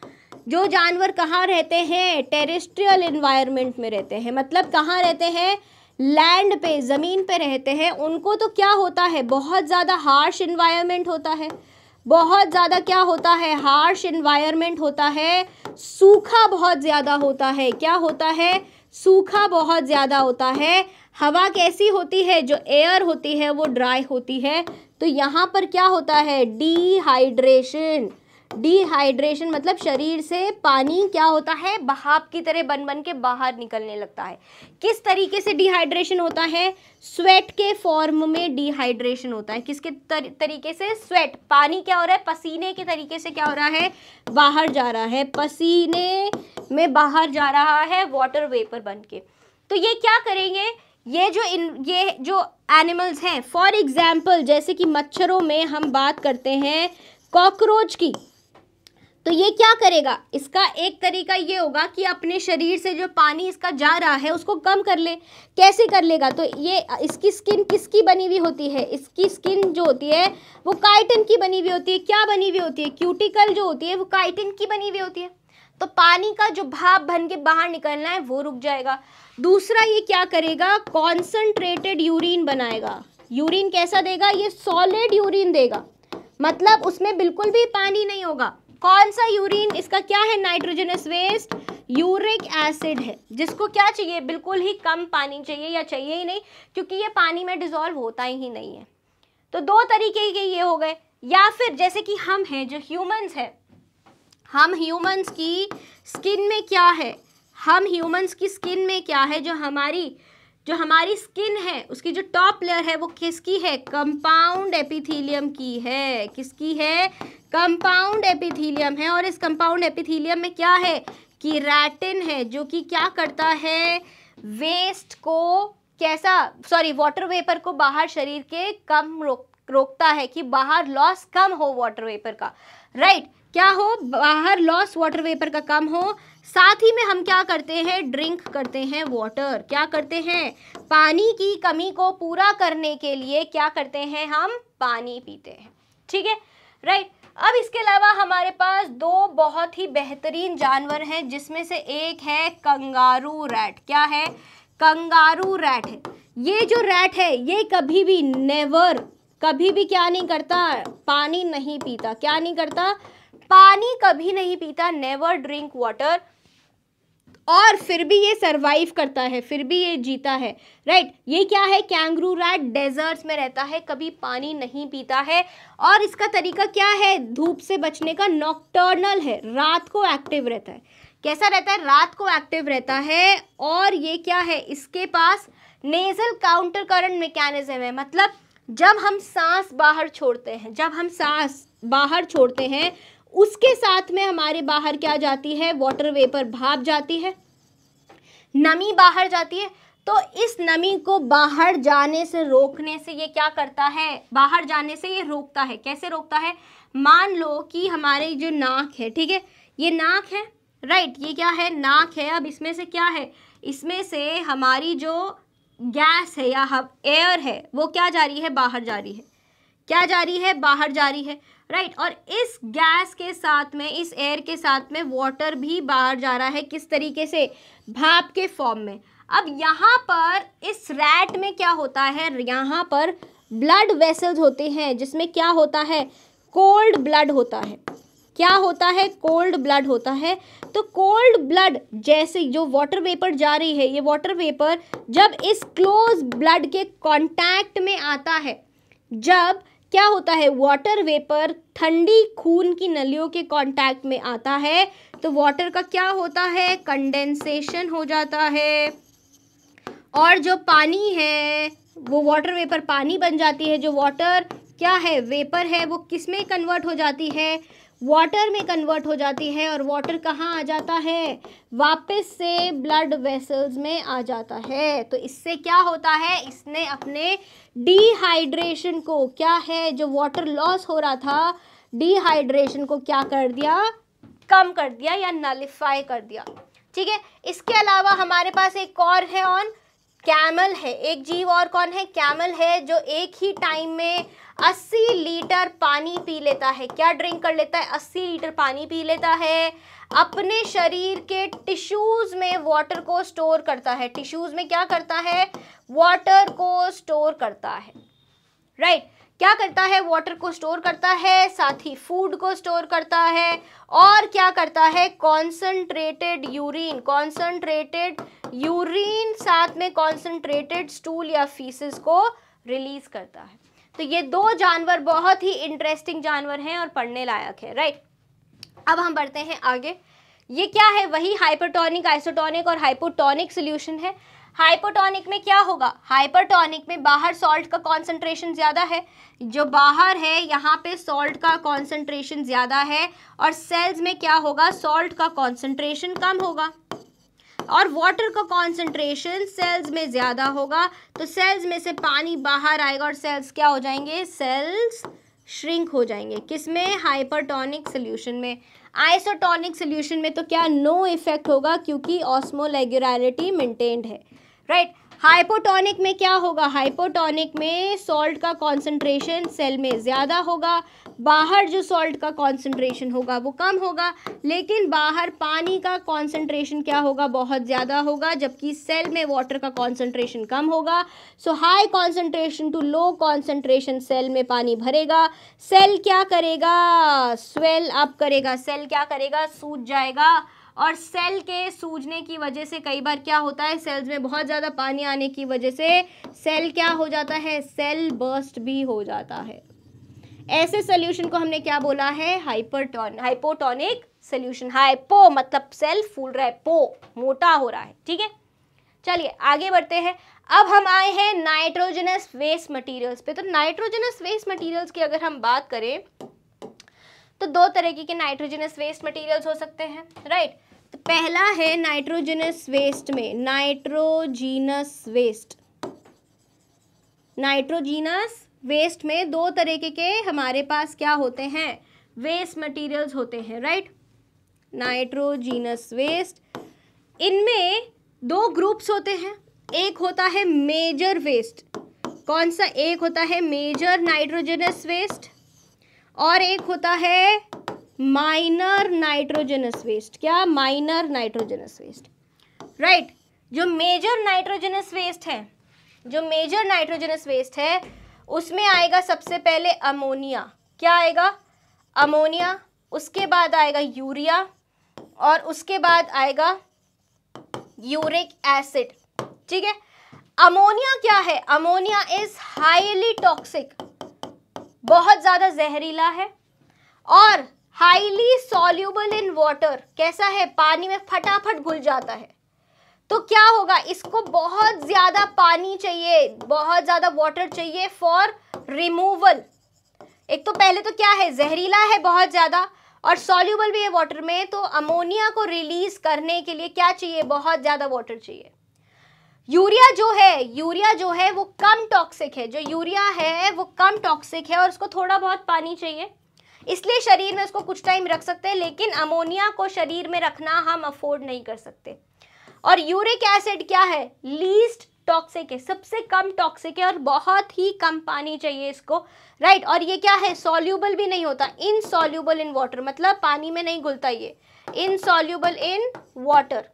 जो जानवर कहाँ रहते हैं टेरिस्ट्रियल इन्वायरमेंट में रहते हैं मतलब कहाँ रहते हैं लैंड पे ज़मीन पे रहते हैं उनको तो क्या होता है बहुत ज़्यादा हार्श इन्वायरमेंट होता है बहुत ज़्यादा क्या होता है हार्श इन्वायरमेंट होता है सूखा बहुत ज़्यादा होता है क्या होता है सूखा बहुत ज़्यादा होता है हवा कैसी होती है जो एयर होती है वो ड्राई होती है तो यहाँ पर क्या होता है डिहाइड्रेशन डिहाइड्रेशन मतलब शरीर से पानी क्या होता है बहाव की तरह बन बन के बाहर निकलने लगता है किस तरीके से डिहाइड्रेशन होता है स्वेट के फॉर्म में डिहाइड्रेशन होता है किसके तर, तरीके से स्वेट पानी क्या हो रहा है पसीने के तरीके से क्या हो रहा है बाहर जा रहा है पसीने में बाहर जा रहा है वाटर वेपर बन के तो ये क्या करेंगे ये जो इन ये जो एनिमल्स हैं फॉर एग्जाम्पल जैसे कि मच्छरों में हम बात करते हैं कॉकरोच की तो ये क्या करेगा इसका एक तरीका ये होगा कि अपने शरीर से जो पानी इसका जा रहा है उसको कम कर ले कैसे कर लेगा तो ये इसकी स्किन किसकी बनी हुई होती है इसकी स्किन जो होती है वो काइटिन की बनी हुई होती है क्या बनी हुई होती है क्यूटिकल जो होती है वो काइटिन की बनी हुई होती है तो पानी का जो भाप बन के बाहर निकलना है वो रुक जाएगा दूसरा ये क्या करेगा कॉन्सनट्रेटेड यूरिन बनाएगा यूरिन कैसा देगा ये सॉलिड यूरिन देगा मतलब उसमें बिल्कुल भी पानी नहीं होगा कौन सा यूरिन इसका क्या है नाइट्रोजनस वेस्ट यूरिक एसिड है जिसको क्या चाहिए बिल्कुल ही कम पानी चाहिए या चाहिए ही नहीं क्योंकि ये पानी में डिजोल्व होता ही नहीं है तो दो तरीके के ये हो गए या फिर जैसे कि हम हैं जो ह्यूमंस हैं हम ह्यूमंस की स्किन में क्या है हम ह्यूमंस की स्किन में क्या है जो हमारी जो हमारी स्किन है उसकी जो टॉप लेयर है वो किसकी है कंपाउंड एपिथीलियम की है किसकी है कंपाउंड एपिथीलियम है और इस कंपाउंड एपिथीलियम में क्या है रैटिन है जो कि क्या करता है वेस्ट को कैसा सॉरी वाटर वेपर को बाहर शरीर के कम रोक रोकता है कि बाहर लॉस कम हो वाटर वेपर का राइट right? क्या हो बाहर लॉस वाटर वेपर का कम हो साथ ही में हम क्या करते हैं ड्रिंक करते हैं वाटर क्या करते हैं पानी की कमी को पूरा करने के लिए क्या करते हैं हम पानी पीते हैं ठीक है राइट अब इसके अलावा हमारे पास दो बहुत ही बेहतरीन जानवर हैं जिसमें से एक है कंगारू रैट क्या है कंगारू रैट है ये जो रैट है ये कभी भी नेवर कभी भी क्या नहीं करता पानी नहीं पीता क्या नहीं करता पानी कभी नहीं पीता नेवर ड्रिंक वाटर और फिर भी ये सरवाइव करता है फिर भी ये जीता है राइट ये क्या है कैंगरू रैट डेजर्ट्स में रहता है कभी पानी नहीं पीता है और इसका तरीका क्या है धूप से बचने का नॉकटर्नल है रात को एक्टिव रहता है कैसा रहता है रात को एक्टिव रहता है और ये क्या है इसके पास नेजल काउंटर करंट मेकेनिज्म है मतलब जब हम सांस बाहर छोड़ते हैं जब हम सांस बाहर छोड़ते हैं उसके साथ में हमारे बाहर क्या जाती है वाटर वेपर भाप जाती है नमी बाहर जाती है तो इस नमी को बाहर जाने से रोकने से ये क्या करता है बाहर जाने से ये रोकता है कैसे रोकता है मान लो कि हमारे जो नाक है ठीक है ये नाक है राइट ये क्या है नाक है अब इसमें से क्या है इसमें से हमारी जो गैस है या हम एयर है वो क्या जा रही है बाहर जा रही है क्या जा रही है बाहर जा रही है राइट और इस गैस के साथ में इस एयर के साथ में वाटर भी बाहर जा रहा है किस तरीके से भाप के फॉर्म में अब यहाँ पर इस रैट में क्या होता है यहाँ पर ब्लड वेसल्स होते हैं जिसमें क्या होता है कोल्ड ब्लड होता है क्या होता है कोल्ड ब्लड होता है तो कोल्ड ब्लड जैसे जो वाटर वेपर जा रही है ये वाटर वेपर जब इस क्लोज ब्लड के कॉन्टैक्ट में आता है जब क्या होता है वाटर वेपर ठंडी खून की नलियों के कांटेक्ट में आता है तो वाटर का क्या होता है कंडेंसेशन हो जाता है और जो पानी है वो वाटर वेपर पानी बन जाती है जो वाटर क्या है वेपर है वो किस में कन्वर्ट हो जाती है वाटर में कन्वर्ट हो जाती है और वाटर कहाँ आ जाता है वापस से ब्लड वेसल्स में आ जाता है तो इससे क्या होता है इसने अपने डिहाइड्रेशन को क्या है जो वाटर लॉस हो रहा था डिहाइड्रेशन को क्या कर दिया कम कर दिया या नलिफाई कर दिया ठीक है इसके अलावा हमारे पास एक और है ऑन कैमल है एक जीव और कौन है कैमल है जो एक ही टाइम में अस्सी लीटर पानी पी लेता है क्या ड्रिंक कर लेता है अस्सी लीटर पानी पी लेता है अपने शरीर के टिश्यूज में वाटर को स्टोर करता है टिश्यूज में क्या करता है वाटर को स्टोर करता है राइट right. क्या करता है वाटर को स्टोर करता है साथ ही फूड को स्टोर करता है और क्या करता है कॉन्सनट्रेटेड यूरिन कॉन्सनट्रेटेड यूरिन साथ में कॉन्सनट्रेटेड स्टूल या फीसिस को रिलीज करता है तो ये दो जानवर बहुत ही इंटरेस्टिंग जानवर हैं और पढ़ने लायक है राइट अब हम बढ़ते हैं आगे ये क्या है वही हाइपरटोनिक आइसोटोनिक और हाइपोटोनिक सोल्यूशन है हाइपोटोनिक में क्या होगा हाइपरटोनिक में बाहर सॉल्ट का कॉन्सेंट्रेशन ज़्यादा है जो बाहर है यहाँ पे सॉल्ट का कॉन्सेंट्रेशन ज़्यादा है और सेल्स में क्या होगा सॉल्ट का कॉन्सेंट्रेशन कम होगा और वाटर का कॉन्सेंट्रेशन सेल्स में ज़्यादा होगा तो सेल्स में से पानी बाहर आएगा और सेल्स क्या हो जाएंगे सेल्स श्रिंक हो जाएंगे किस में हाइपरटोनिक सोल्यूशन में आइसोटोनिक सोल्यूशन में तो क्या नो इफेक्ट होगा क्योंकि ऑस्मोलेगुलरिटी मेंटेन्ड है राइट right? हाइपोटोनिक में क्या होगा हाइपोटोनिक में सॉल्ट का कॉन्सेंट्रेशन सेल में ज़्यादा होगा बाहर जो सॉल्ट का कॉन्सेंट्रेशन होगा वो कम होगा लेकिन बाहर पानी का कॉन्सेंट्रेशन क्या होगा बहुत ज़्यादा होगा जबकि सेल में वाटर का कॉन्सेंट्रेशन कम होगा so high concentration to low concentration cell में पानी भरेगा सेल क्या करेगा स्वेल अप करेगा सेल क्या करेगा सूज जाएगा और सेल के सूजने की वजह से कई बार क्या होता है सेल्स में बहुत ज़्यादा पानी आने की वजह से सेल क्या हो जाता है सेल बर्स्ट भी हो जाता है ऐसे सोल्यूशन को हमने क्या बोला है हाइपरटोन हाइपोटोनिक सोल्यूशन हाइपो मतलब सेल फूल रहा है पो मोटा हो रहा है ठीक है चलिए आगे बढ़ते हैं अब हम आए हैं नाइट्रोजनस वेस्ट मटेरियल्स पे तो नाइट्रोजनस वेस्ट मटेरियल्स की अगर हम बात करें तो दो तरीके के नाइट्रोजनस वेस्ट मटेरियल्स हो सकते हैं राइट तो पहला है नाइट्रोजनस वेस्ट में नाइट्रोजीनस वेस्ट नाइट्रोजीनस वेस्ट में दो तरीके के हमारे पास क्या होते हैं वेस्ट मटेरियल्स होते हैं राइट नाइट्रोजीनस वेस्ट इनमें दो ग्रुप्स होते हैं एक होता है मेजर वेस्ट कौन सा एक होता है मेजर नाइट्रोजनस वेस्ट और एक होता है माइनर नाइट्रोजनस वेस्ट क्या माइनर नाइट्रोजनस वेस्ट राइट जो मेजर नाइट्रोजनस वेस्ट है जो मेजर नाइट्रोजनस वेस्ट है उसमें आएगा सबसे पहले अमोनिया क्या आएगा अमोनिया उसके बाद आएगा यूरिया और उसके बाद आएगा यूरिक एसिड ठीक है अमोनिया क्या है अमोनिया इज हाईली टॉक्सिक बहुत ज़्यादा जहरीला है और हाईली सॉल्यूबल इन वाटर कैसा है पानी में फटाफट घुल जाता है तो क्या होगा इसको बहुत ज़्यादा पानी चाहिए बहुत ज़्यादा वाटर चाहिए फॉर रिमूवल एक तो पहले तो क्या है जहरीला है बहुत ज़्यादा और सॉल्यूबल भी है वाटर में तो अमोनिया को रिलीज करने के लिए क्या चाहिए बहुत ज़्यादा वाटर चाहिए यूरिया जो है यूरिया जो है वो कम टॉक्सिक है जो यूरिया है वो कम टॉक्सिक है और उसको थोड़ा बहुत पानी चाहिए इसलिए शरीर में उसको कुछ टाइम रख सकते हैं लेकिन अमोनिया को शरीर में रखना हम अफोर्ड नहीं कर सकते और यूरिक एसिड क्या है लीस्ट टॉक्सिक है सबसे कम टॉक्सिक है और बहुत ही कम पानी चाहिए इसको राइट right? और ये क्या है सोल्यूबल भी नहीं होता इन सोल्यूबल इन वाटर मतलब पानी में नहीं घुलता ये इन सोल्यूबल इन वाटर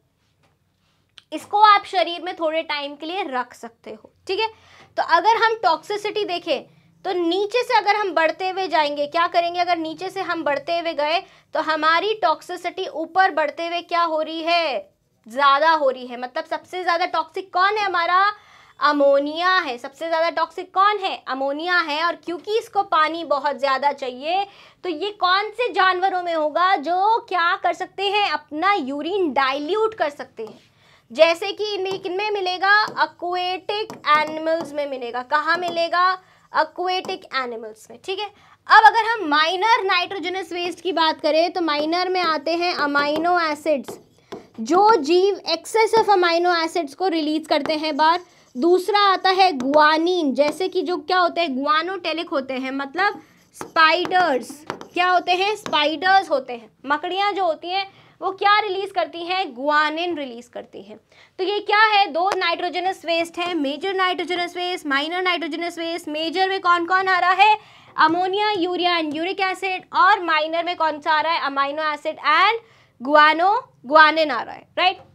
इसको आप शरीर में थोड़े टाइम के लिए रख सकते हो ठीक है तो अगर हम टॉक्सिसिटी देखें तो नीचे से अगर हम बढ़ते हुए जाएंगे क्या करेंगे अगर नीचे से हम बढ़ते हुए गए तो हमारी टॉक्सिसिटी ऊपर बढ़ते हुए क्या हो रही है ज़्यादा हो रही है मतलब सबसे ज़्यादा टॉक्सिक कौन है हमारा अमोनिया है सबसे ज़्यादा टॉक्सिक कौन है अमोनिया है और क्योंकि इसको पानी बहुत ज़्यादा चाहिए तो ये कौन से जानवरों में होगा जो क्या कर सकते हैं अपना यूरिन डाइल्यूट कर सकते हैं जैसे कि किन में मिलेगा अक्वेटिक एनिमल्स में मिलेगा कहाँ मिलेगा अक्वेटिक एनिमल्स में ठीक है अब अगर हम माइनर नाइट्रोजनस वेस्ट की बात करें तो माइनर में आते हैं अमाइनो एसिड्स जो जीव ऑफ अमाइनो एसिड्स को रिलीज करते हैं बार दूसरा आता है गुआनिन जैसे कि जो क्या होते हैं गुआनोटेलिक होते हैं मतलब स्पाइडर्स क्या होते हैं स्पाइडर्स होते हैं मकड़ियाँ जो होती हैं वो क्या रिलीज़ करती हैं गुआनिन रिलीज़ करती हैं तो ये क्या है दो नाइट्रोजनस वेस्ट हैं major nitrogenous waste minor nitrogenous waste major में कौन कौन आ रहा है ammonia urea and uric acid और माइनर में कौन सा आ रहा है amino acid and guano guanin aa raha hai right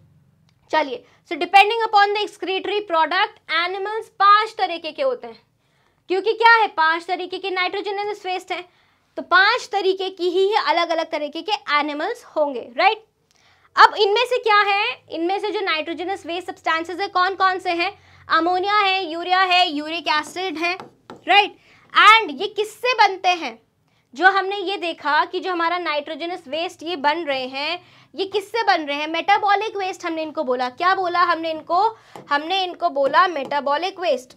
चलिए so depending upon the excretory product animals पांच तरीके के होते हैं क्योंकि क्या है पांच तरीके के नाइट्रोजनस वेस्ट हैं तो पांच तरीके की ही अलग अलग तरीके के एनिमल्स होंगे राइट अब इनमें से क्या है इनमें से जो नाइट्रोजनस वेस्ट सब्सटेंसेस है कौन कौन से हैं अमोनिया है यूरिया है यूरिक एसिड है राइट एंड ये किससे बनते हैं जो हमने ये देखा कि जो हमारा नाइट्रोजनस वेस्ट ये बन रहे हैं ये किससे बन रहे हैं मेटाबॉलिक वेस्ट हमने इनको बोला क्या बोला हमने इनको हमने इनको बोला मेटाबॉलिक वेस्ट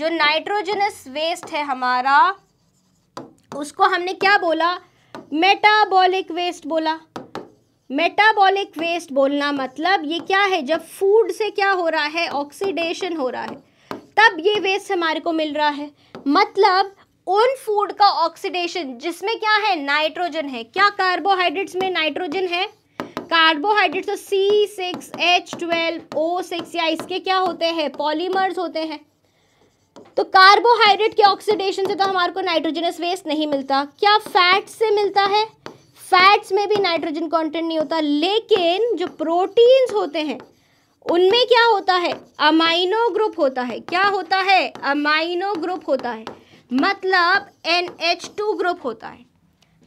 जो नाइट्रोजनस वेस्ट है हमारा उसको हमने क्या बोला मेटाबॉलिक वेस्ट बोला मेटाबॉलिक वेस्ट बोलना मतलब ये क्या है जब फूड से क्या हो रहा है ऑक्सीडेशन हो रहा है तब ये वेस्ट हमारे को मिल रहा है मतलब उन फूड का ऑक्सीडेशन जिसमें क्या है नाइट्रोजन है क्या कार्बोहाइड्रेट्स में नाइट्रोजन है कार्बोहाइड्रेट तो C six H twelve O six या इसके क्या होते हैं पॉलीमर्स होते हैं तो कार्बोहाइड्रेट के ऑक्सीडेशन से तो हमारे को नाइट्रोजनस वेस्ट नहीं मिलता क्या फैट से मिलता है फैट्स में भी नाइट्रोजन कंटेंट नहीं होता लेकिन जो प्रोटीन्स होते हैं उनमें क्या होता है अमाइनो ग्रुप होता है क्या होता है अमाइनो ग्रुप होता है मतलब एन एच टू ग्रुप होता है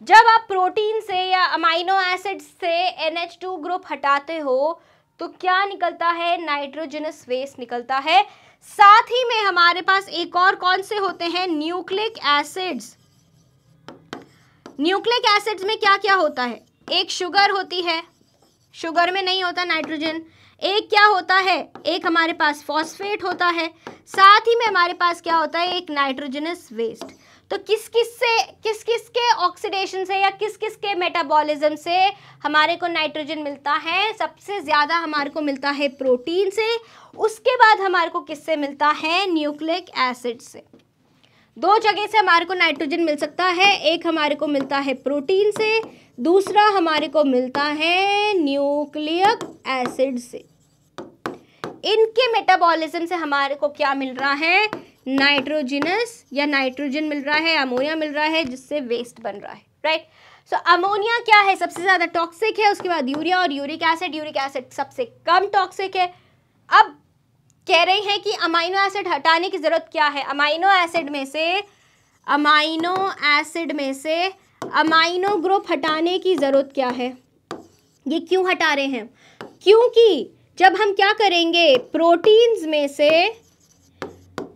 जब आप प्रोटीन से या अमाइनो एसिड से एन एच टू ग्रुप हटाते हो तो क्या निकलता है नाइट्रोजनस वेस्ट निकलता है साथ ही में हमारे पास एक और कौन से होते हैं न्यूक्लिक एसिड्स न्यूक्लिक एसिड्स में क्या क्या होता है एक शुगर होती है शुगर में नहीं होता नाइट्रोजन एक क्या होता है एक हमारे पास फॉस्फेट होता है साथ ही में हमारे पास क्या होता है एक नाइट्रोजनस वेस्ट तो किस किस से किस किस के ऑक्सीडेशन से या किस किस के मेटाबॉलिज्म से हमारे को नाइट्रोजन मिलता है सबसे ज़्यादा हमारे को मिलता है प्रोटीन से उसके बाद हमारे को किससे मिलता है न्यूक्लिक एसिड से दो जगह से हमारे को नाइट्रोजन मिल सकता है एक हमारे को मिलता है प्रोटीन से दूसरा हमारे को मिलता है न्यूक्लियक एसिड से इनके मेटाबॉलिज्म से हमारे को क्या मिल रहा है नाइट्रोजिनस या नाइट्रोजन मिल रहा है अमोनिया मिल रहा है जिससे वेस्ट बन रहा है राइट सो अमोनिया क्या है सबसे ज़्यादा टॉक्सिक है उसके बाद यूरिया और यूरिक एसिड यूरिक एसिड सबसे कम टॉक्सिक है अब कह रहे हैं कि अमाइनो एसिड हटाने की ज़रूरत क्या है अमाइनो एसिड में से अमाइनो एसिड में से अमाइनो ग्रुप हटाने की ज़रूरत क्या है ये क्यों हटा रहे हैं क्योंकि जब हम क्या करेंगे प्रोटीन्स में से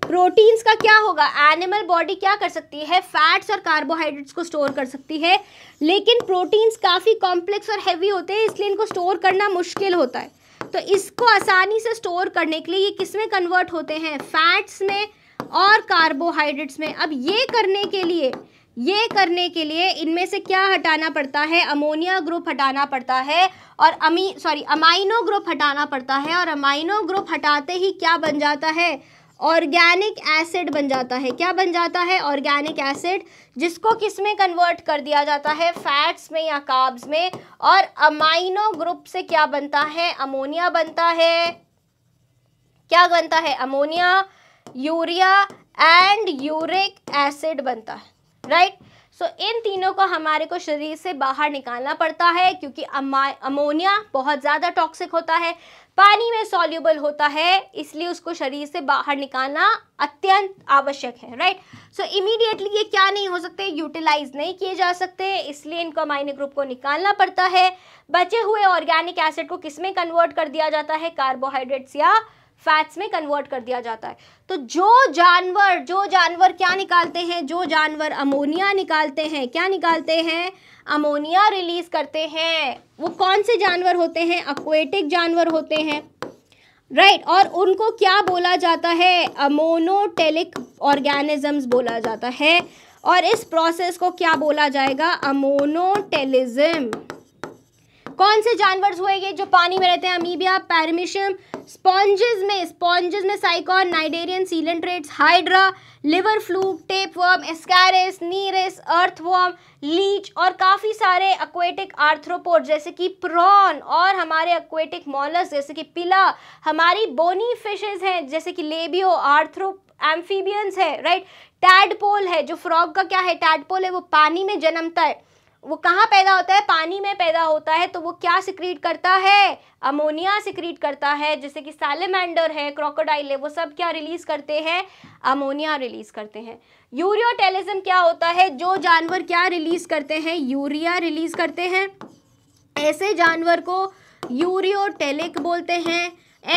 प्रोटीन्स का क्या होगा एनिमल बॉडी क्या कर सकती है फैट्स और कार्बोहाइड्रेट्स को स्टोर कर सकती है लेकिन प्रोटीन्स काफ़ी कॉम्प्लेक्स और हैवी होते हैं इसलिए इनको स्टोर करना मुश्किल होता है तो इसको आसानी से स्टोर करने के लिए ये किस में कन्वर्ट होते हैं फैट्स में और कार्बोहाइड्रेट्स में अब ये करने के लिए ये करने के लिए इनमें से क्या हटाना पड़ता है अमोनिया ग्रुप हटाना पड़ता है और अमी सॉरी अमाइनो ग्रुप हटाना पड़ता है और अमाइनो ग्रुप हटाते ही क्या बन जाता है ऑर्गेनिक एसिड बन जाता है क्या बन जाता है ऑर्गेनिक एसिड जिसको किस में कन्वर्ट कर दिया जाता है फैट्स में या काब्स में और अमाइनो ग्रुप से क्या बनता है अमोनिया बनता है क्या बनता है ammonia urea and uric acid बनता है राइट right? सो so, इन तीनों को हमारे को शरीर से बाहर निकालना पड़ता है क्योंकि अमोनिया बहुत ज़्यादा टॉक्सिक होता है पानी में सॉल्यूबल होता है इसलिए उसको शरीर से बाहर निकालना अत्यंत आवश्यक है राइट सो इमीडिएटली ये क्या नहीं हो सकते यूटिलाइज नहीं किए जा सकते इसलिए इनको अमाइनो ग्रुप को निकालना पड़ता है बचे हुए ऑर्गेनिक एसिड को किस में कन्वर्ट कर दिया जाता है कार्बोहाइड्रेट्स या फैट्स में कन्वर्ट कर दिया जाता है तो जो जानवर जो जानवर क्या निकालते हैं जो जानवर अमोनिया निकालते हैं क्या निकालते हैं अमोनिया रिलीज करते हैं वो कौन से जानवर होते हैं अक्वेटिक जानवर होते हैं राइट right, और उनको क्या बोला जाता है अमोनोटेलिक ऑर्गेनिजम्स बोला जाता है और इस प्रोसेस को क्या बोला जाएगा अमोनोटेलिज्म कौन से जानवर हुए ये जो पानी में रहते हैं अमीबिया पैरमिशियम स्पॉन्जेस में स्पॉन्जेस में sycon cnidarian coelenterates hydra liver fluke tape worm ascaris earth earthworm leech और काफ़ी सारे अक्वेटिक आर्थ्रोपोड जैसे कि प्रॉन और हमारे अक्वेटिक मॉलस जैसे कि पिला हमारी बोनी फिशेज हैं जैसे कि लेबियो आर्थ्रो एम्फीबियंस है राइट टैडपोल है जो फ्रॉग का क्या है टैडपोल है वो पानी में जन्मता है वो कहाँ पैदा होता है पानी में पैदा होता है तो वो क्या सिक्रीट करता है अमोनिया सिक्रीट करता है जैसे कि सैलमेंडर है क्रोकोडाइल है वो सब क्या रिलीज करते हैं अमोनिया रिलीज करते हैं यूरियोटेलिज्म क्या होता है जो जानवर क्या रिलीज करते हैं यूरिया रिलीज करते हैं ऐसे जानवर को यूरियोटेलिक बोलते हैं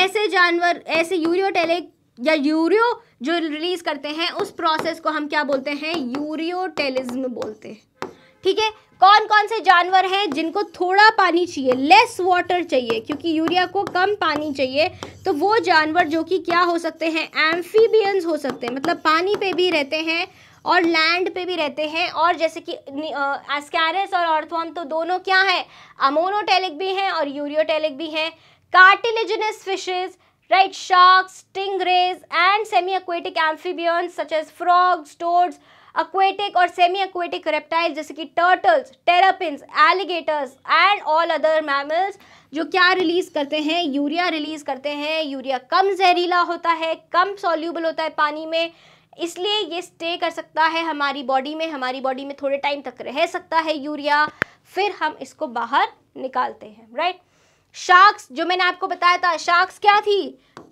ऐसे जानवर ऐसे यूरियोटेलिक या यूरियो जो रिलीज करते हैं उस प्रोसेस को हम क्या बोलते हैं यूरियोटेलिज्म बोलते हैं ठीक है कौन कौन से जानवर हैं जिनको थोड़ा पानी चाहिए लेस वाटर चाहिए क्योंकि यूरिया को कम पानी चाहिए तो वो जानवर जो कि क्या हो सकते हैं एम्फीबियंस हो सकते हैं मतलब पानी पे भी रहते हैं और लैंड पे भी रहते हैं और जैसे कि एस्कैरस और अर्थवॉर्म तो दोनों क्या हैं अमोनोटेलिक भी हैं और यूरियोटेलिक भी हैं कार्टिलेजनस फिशेज़ राइट शार्क्स टिंग and semi aquatic amphibians such as frogs toads aquatic or semi aquatic reptiles जैसे कि turtles, terrapins, alligators and all other mammals जो क्या रिलीज़ करते हैं यूरिया रिलीज़ करते हैं यूरिया कम जहरीला होता है कम सॉल्यूबल होता है पानी में इसलिए ये स्टे कर सकता है हमारी बॉडी में हमारी बॉडी में थोड़े टाइम तक रह सकता है यूरिया फिर हम इसको बाहर निकालते हैं राइट शार्क्स जो मैंने आपको बताया था शार्क्स क्या थी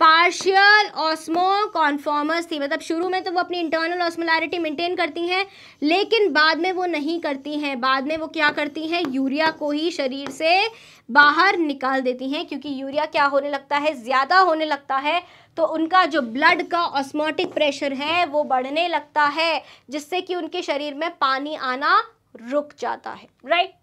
पार्शियल ऑस्मो कॉन्फॉर्मर्स थी मतलब शुरू में तो वो अपनी इंटरनल ऑस्मोलैरिटी मेंटेन करती हैं लेकिन बाद में वो नहीं करती हैं बाद में वो क्या करती हैं यूरिया को ही शरीर से बाहर निकाल देती हैं क्योंकि यूरिया क्या होने लगता है ज़्यादा होने लगता है तो उनका जो ब्लड का ऑस्मोटिक प्रेशर है वो बढ़ने लगता है जिससे कि उनके शरीर में पानी आना रुक जाता है राइट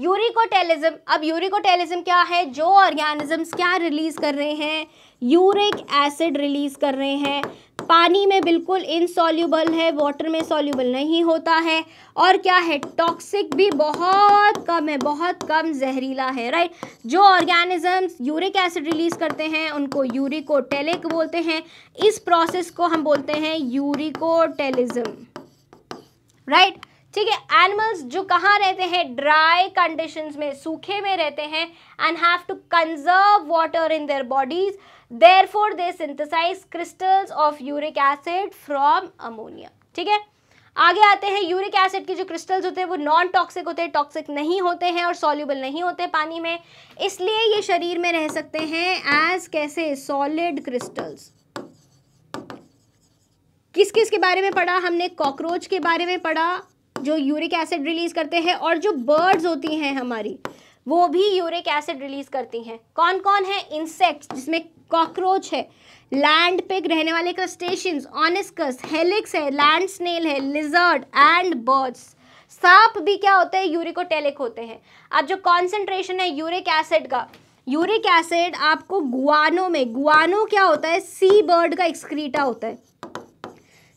यूरिकोटेलिज्म अब यूरिकोटेलिज्म क्या है जो ऑर्गेनिजम्स क्या रिलीज कर रहे हैं यूरिक एसिड रिलीज कर रहे हैं पानी में बिल्कुल इनसॉल्यूबल है वाटर में सॉल्यूबल नहीं होता है और क्या है टॉक्सिक भी बहुत कम है बहुत कम जहरीला है राइट जो ऑर्गेनिजम्स यूरिक एसिड रिलीज करते हैं उनको यूरिकोटेलिक बोलते हैं इस प्रोसेस को हम बोलते हैं यूरिकोटेलिज्म राइट right? ठीक है एनिमल्स जो कहाँ रहते हैं ड्राई कंडीशंस में सूखे में रहते हैं and have to conserve water in their bodies therefore they synthesize crystals of uric acid from ammonia ठीक है आगे आते हैं यूरिक एसिड के जो क्रिस्टल्स होते हैं वो नॉन टॉक्सिक होते हैं टॉक्सिक नहीं होते हैं और सॉल्यूबल नहीं होते पानी में इसलिए ये शरीर में रह सकते हैं एज कैसे सॉलिड क्रिस्टल्स किस किस के बारे में पढ़ा हमने कॉकरोच के बारे में पढ़ा जो यूरिक एसिड रिलीज करते हैं और जो बर्ड्स होती हैं हमारी वो भी यूरिक एसिड रिलीज करती हैं कौन कौन है इंसेक्ट्स जिसमें कॉकरोच है लैंड पे रहने वाले क्रस्टेशन ऑनिस्कस हेलिक्स है लैंड स्नेल है लिजर्ड एंड बर्ड्स सांप भी क्या होते हैं यूरिकोटेलिक होते हैं अब जो कॉन्सेंट्रेशन है यूरिक एसिड का यूरिक एसिड आपको गुआनों में गुआनो क्या होता है सी बर्ड का एक्सक्रीटा होता है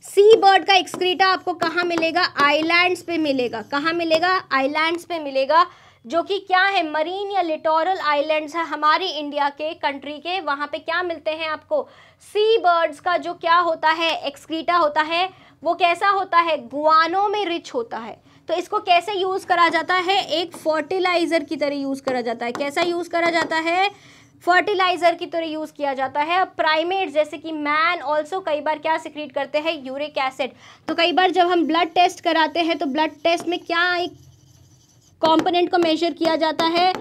सी बर्ड का एक्सक्रीटा आपको कहाँ मिलेगा आइलैंड्स पे मिलेगा कहाँ मिलेगा आइलैंड्स पे मिलेगा जो कि क्या है मरीन या लिटोरल आइलैंड्स है हमारे इंडिया के कंट्री के वहाँ पे क्या मिलते हैं आपको सी बर्ड्स का जो क्या होता है एक्सक्रीटा होता है वो कैसा होता है गुआनो में रिच होता है तो इसको कैसे यूज़ करा जाता है एक फर्टिलाइज़र की तरह यूज़ करा जाता है कैसा यूज़ करा जाता है फर्टिलाइजर की तरह यूज़ किया जाता है प्राइमेट जैसे कि मैन ऑल्सो कई बार क्या सिक्रीट करते हैं यूरिक एसिड तो कई बार जब हम ब्लड टेस्ट कराते हैं तो ब्लड टेस्ट में क्या एक कॉम्पोनेंट को मेजर किया जाता है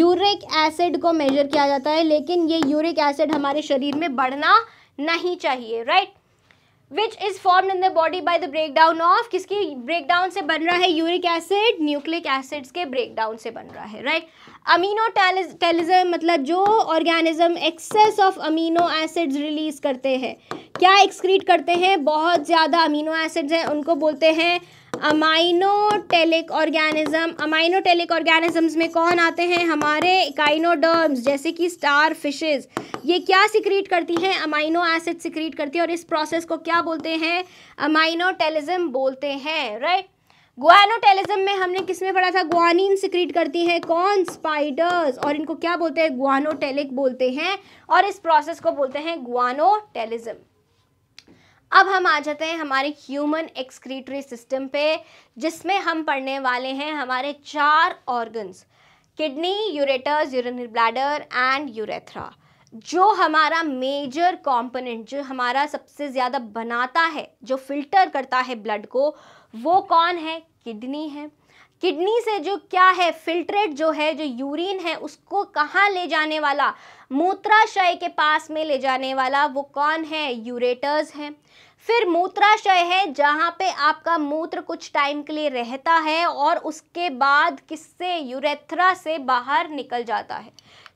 यूरिक एसिड को मेजर किया जाता है लेकिन ये यूरिक एसिड हमारे शरीर में बढ़ना नहीं चाहिए right which is form in the body by the break down of किसकी ब्रेक डाउन से बन रहा है यूरिक एसिड न्यूक्लिक एसिड्स के ब्रेक डाउन से बन रहा है राइट right? अमीनो टेलिज्म मतलब जो organism excess of amino acids release करते हैं क्या एक्सक्रीट करते हैं बहुत ज़्यादा अमीनो एसिड्स हैं उनको बोलते हैं अमाइनोटेलिक ऑर्गेनिज्म अमाइनोटेलिक ऑर्गेनिजम्स में कौन आते हैं हमारे काइनोडर्म्स जैसे कि स्टार फिशेज ये क्या सिक्रीट करती हैं अमाइनो एसिड सिक्रीट करती है और इस प्रोसेस को क्या बोलते हैं अमाइनोटेलिज्म बोलते हैं राइट right? ग्वानोटेलिज्म में हमने किसमें पढ़ा था गुआनिन सिक्रीट करती हैं कौन स्पाइडर्स और इनको क्या बोलते हैं ग्वानोटेलिक बोलते हैं और इस प्रोसेस को बोलते हैं ग्वानोटेलिज्म अब हम आ जाते हैं हमारे ह्यूमन एक्सक्रीटरी सिस्टम पे जिसमें हम पढ़ने वाले हैं हमारे चार organs kidney ureters urine bladder and urethra जो हमारा मेजर कंपोनेंट जो हमारा सबसे ज़्यादा बनाता है जो फिल्टर करता है ब्लड को वो कौन है किडनी है किडनी से जो क्या है फिल्ट्रेट जो है जो यूरिन है उसको कहाँ ले जाने वाला मूत्राशय के पास में ले जाने वाला वो कौन है यूरेटर्स हैं फिर मूत्राशय है जहाँ पे आपका मूत्र कुछ टाइम के लिए रहता है और उसके बाद किससे यूरेथ्रा से बाहर निकल जाता है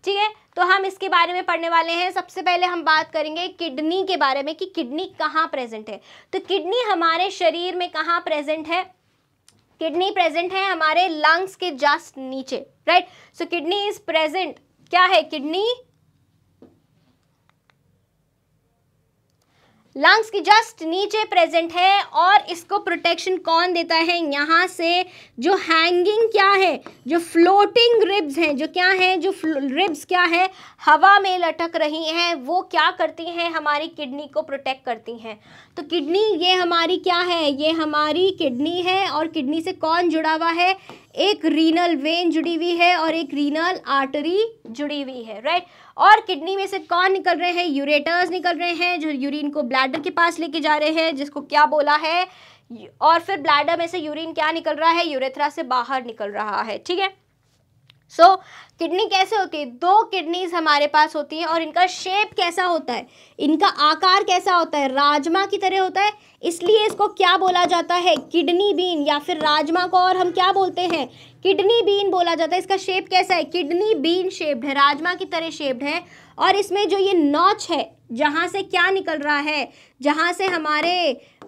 ठीक है तो हम इसके बारे में पढ़ने वाले हैं सबसे पहले हम बात करेंगे किडनी के बारे में कि किडनी कहाँ प्रेजेंट है तो किडनी हमारे शरीर में कहाँ प्रेजेंट है किडनी प्रेजेंट है हमारे लंग्स के जस्ट नीचे right so kidney is present क्या है किडनी लंग्स के जस्ट नीचे प्रेजेंट है और इसको प्रोटेक्शन कौन देता है यहाँ से जो हैंगिंग क्या है जो फ्लोटिंग रिब्स हैं जो क्या है जो रिब्स क्या है हवा में लटक रही हैं वो क्या करती हैं हमारी किडनी को प्रोटेक्ट करती हैं तो किडनी ये हमारी क्या है ये हमारी किडनी है और किडनी से कौन जुड़ा हुआ है एक रीनल वेन जुड़ी हुई है और एक रीनल आर्टरी जुड़ी हुई है राइट और किडनी में से कौन निकल रहे हैं यूरेटर्स निकल रहे हैं जो यूरिन को ब्लैडर के पास लेके जा रहे हैं जिसको क्या बोला है और फिर ब्लैडर में से यूरिन क्या निकल रहा है यूरेथ्रा से बाहर निकल रहा है ठीक है सो so, किडनी कैसे होती है दो किडनीज हमारे पास होती हैं और इनका शेप कैसा होता है इनका आकार कैसा होता है राजमा की तरह होता है इसलिए इसको क्या बोला जाता है किडनी बीन या फिर राजमा को और हम क्या बोलते हैं किडनी बीन बोला जाता है इसका शेप कैसा है किडनी बीन शेप्ड है राजमा की तरह शेप्ड है और इसमें जो ये नॉच है जहाँ से क्या निकल रहा है जहाँ से हमारे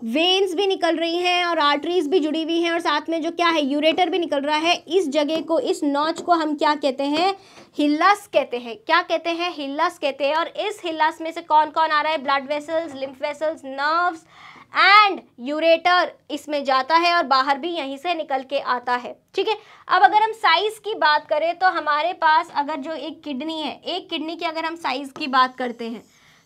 वेन्स भी निकल रही हैं और आर्टरीज भी जुड़ी हुई हैं और साथ में जो क्या है यूरेटर भी निकल रहा है इस जगह को इस नॉच को हम क्या कहते हैं हिल्लस कहते हैं क्या कहते हैं हिल्लस कहते हैं और इस हिल्लस में से कौन कौन आ रहा है blood vessels lymph vessels nerves and ureter इसमें जाता है और बाहर भी यहीं से निकल के आता है ठीक है अब अगर हम साइज़ की बात करें तो हमारे पास अगर जो एक किडनी है एक किडनी की अगर हम साइज़ की बात करते हैं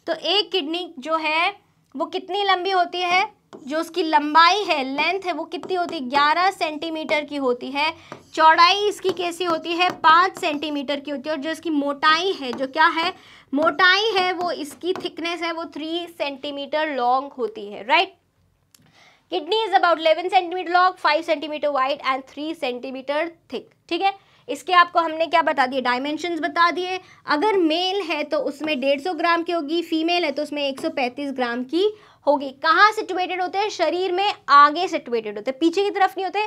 तो एक किडनी जो है वो कितनी लंबी होती है जो उसकी लंबाई है लेंथ है वो कितनी होती है ग्यारह सेंटीमीटर की होती है चौड़ाई इसकी कैसी होती है पाँच सेंटीमीटर की होती है और जो इसकी मोटाई है जो क्या है मोटाई है वो इसकी थिकनेस है वो थ्री सेंटीमीटर लॉन्ग होती है right kidney is about eleven centimetre long five centimetre wide and three centimetre thick ठीक है इसके आपको हमने क्या बता दिए डायमेंशन बता दिए अगर मेल है तो उसमें डेढ़ सौ ग्राम की होगी फीमेल है तो उसमें एक सौ पैंतीस ग्राम की होगी कहाँ सिचुएटेड होते हैं शरीर में आगे सिचुएटेड होते हैं पीछे की तरफ नहीं होते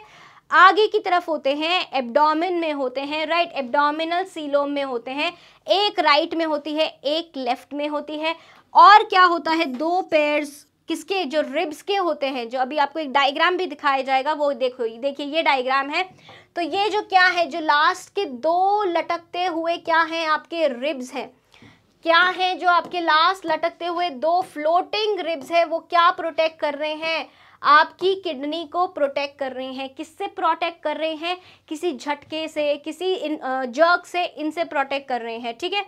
आगे की तरफ होते हैं एब्डोमिन में होते हैं राइट एब्डोमिनल सीलोम में होते हैं एक राइट में होती है एक लेफ्ट में होती है और क्या होता है दो पेयर्स किसके जो रिब्स के होते हैं जो अभी आपको एक डायग्राम भी दिखाया जाएगा वो देखो देखिए ये डायग्राम है तो ये जो क्या है जो लास्ट के दो लटकते हुए क्या हैं आपके रिब्स हैं क्या है जो आपके लास्ट लटकते हुए दो फ्लोटिंग रिब्स है वो क्या प्रोटेक्ट कर रहे हैं आपकी किडनी को प्रोटेक्ट कर रहे हैं किससे प्रोटेक्ट कर रहे हैं किसी झटके से किसी जर्क से इनसे प्रोटेक्ट कर रहे हैं ठीक है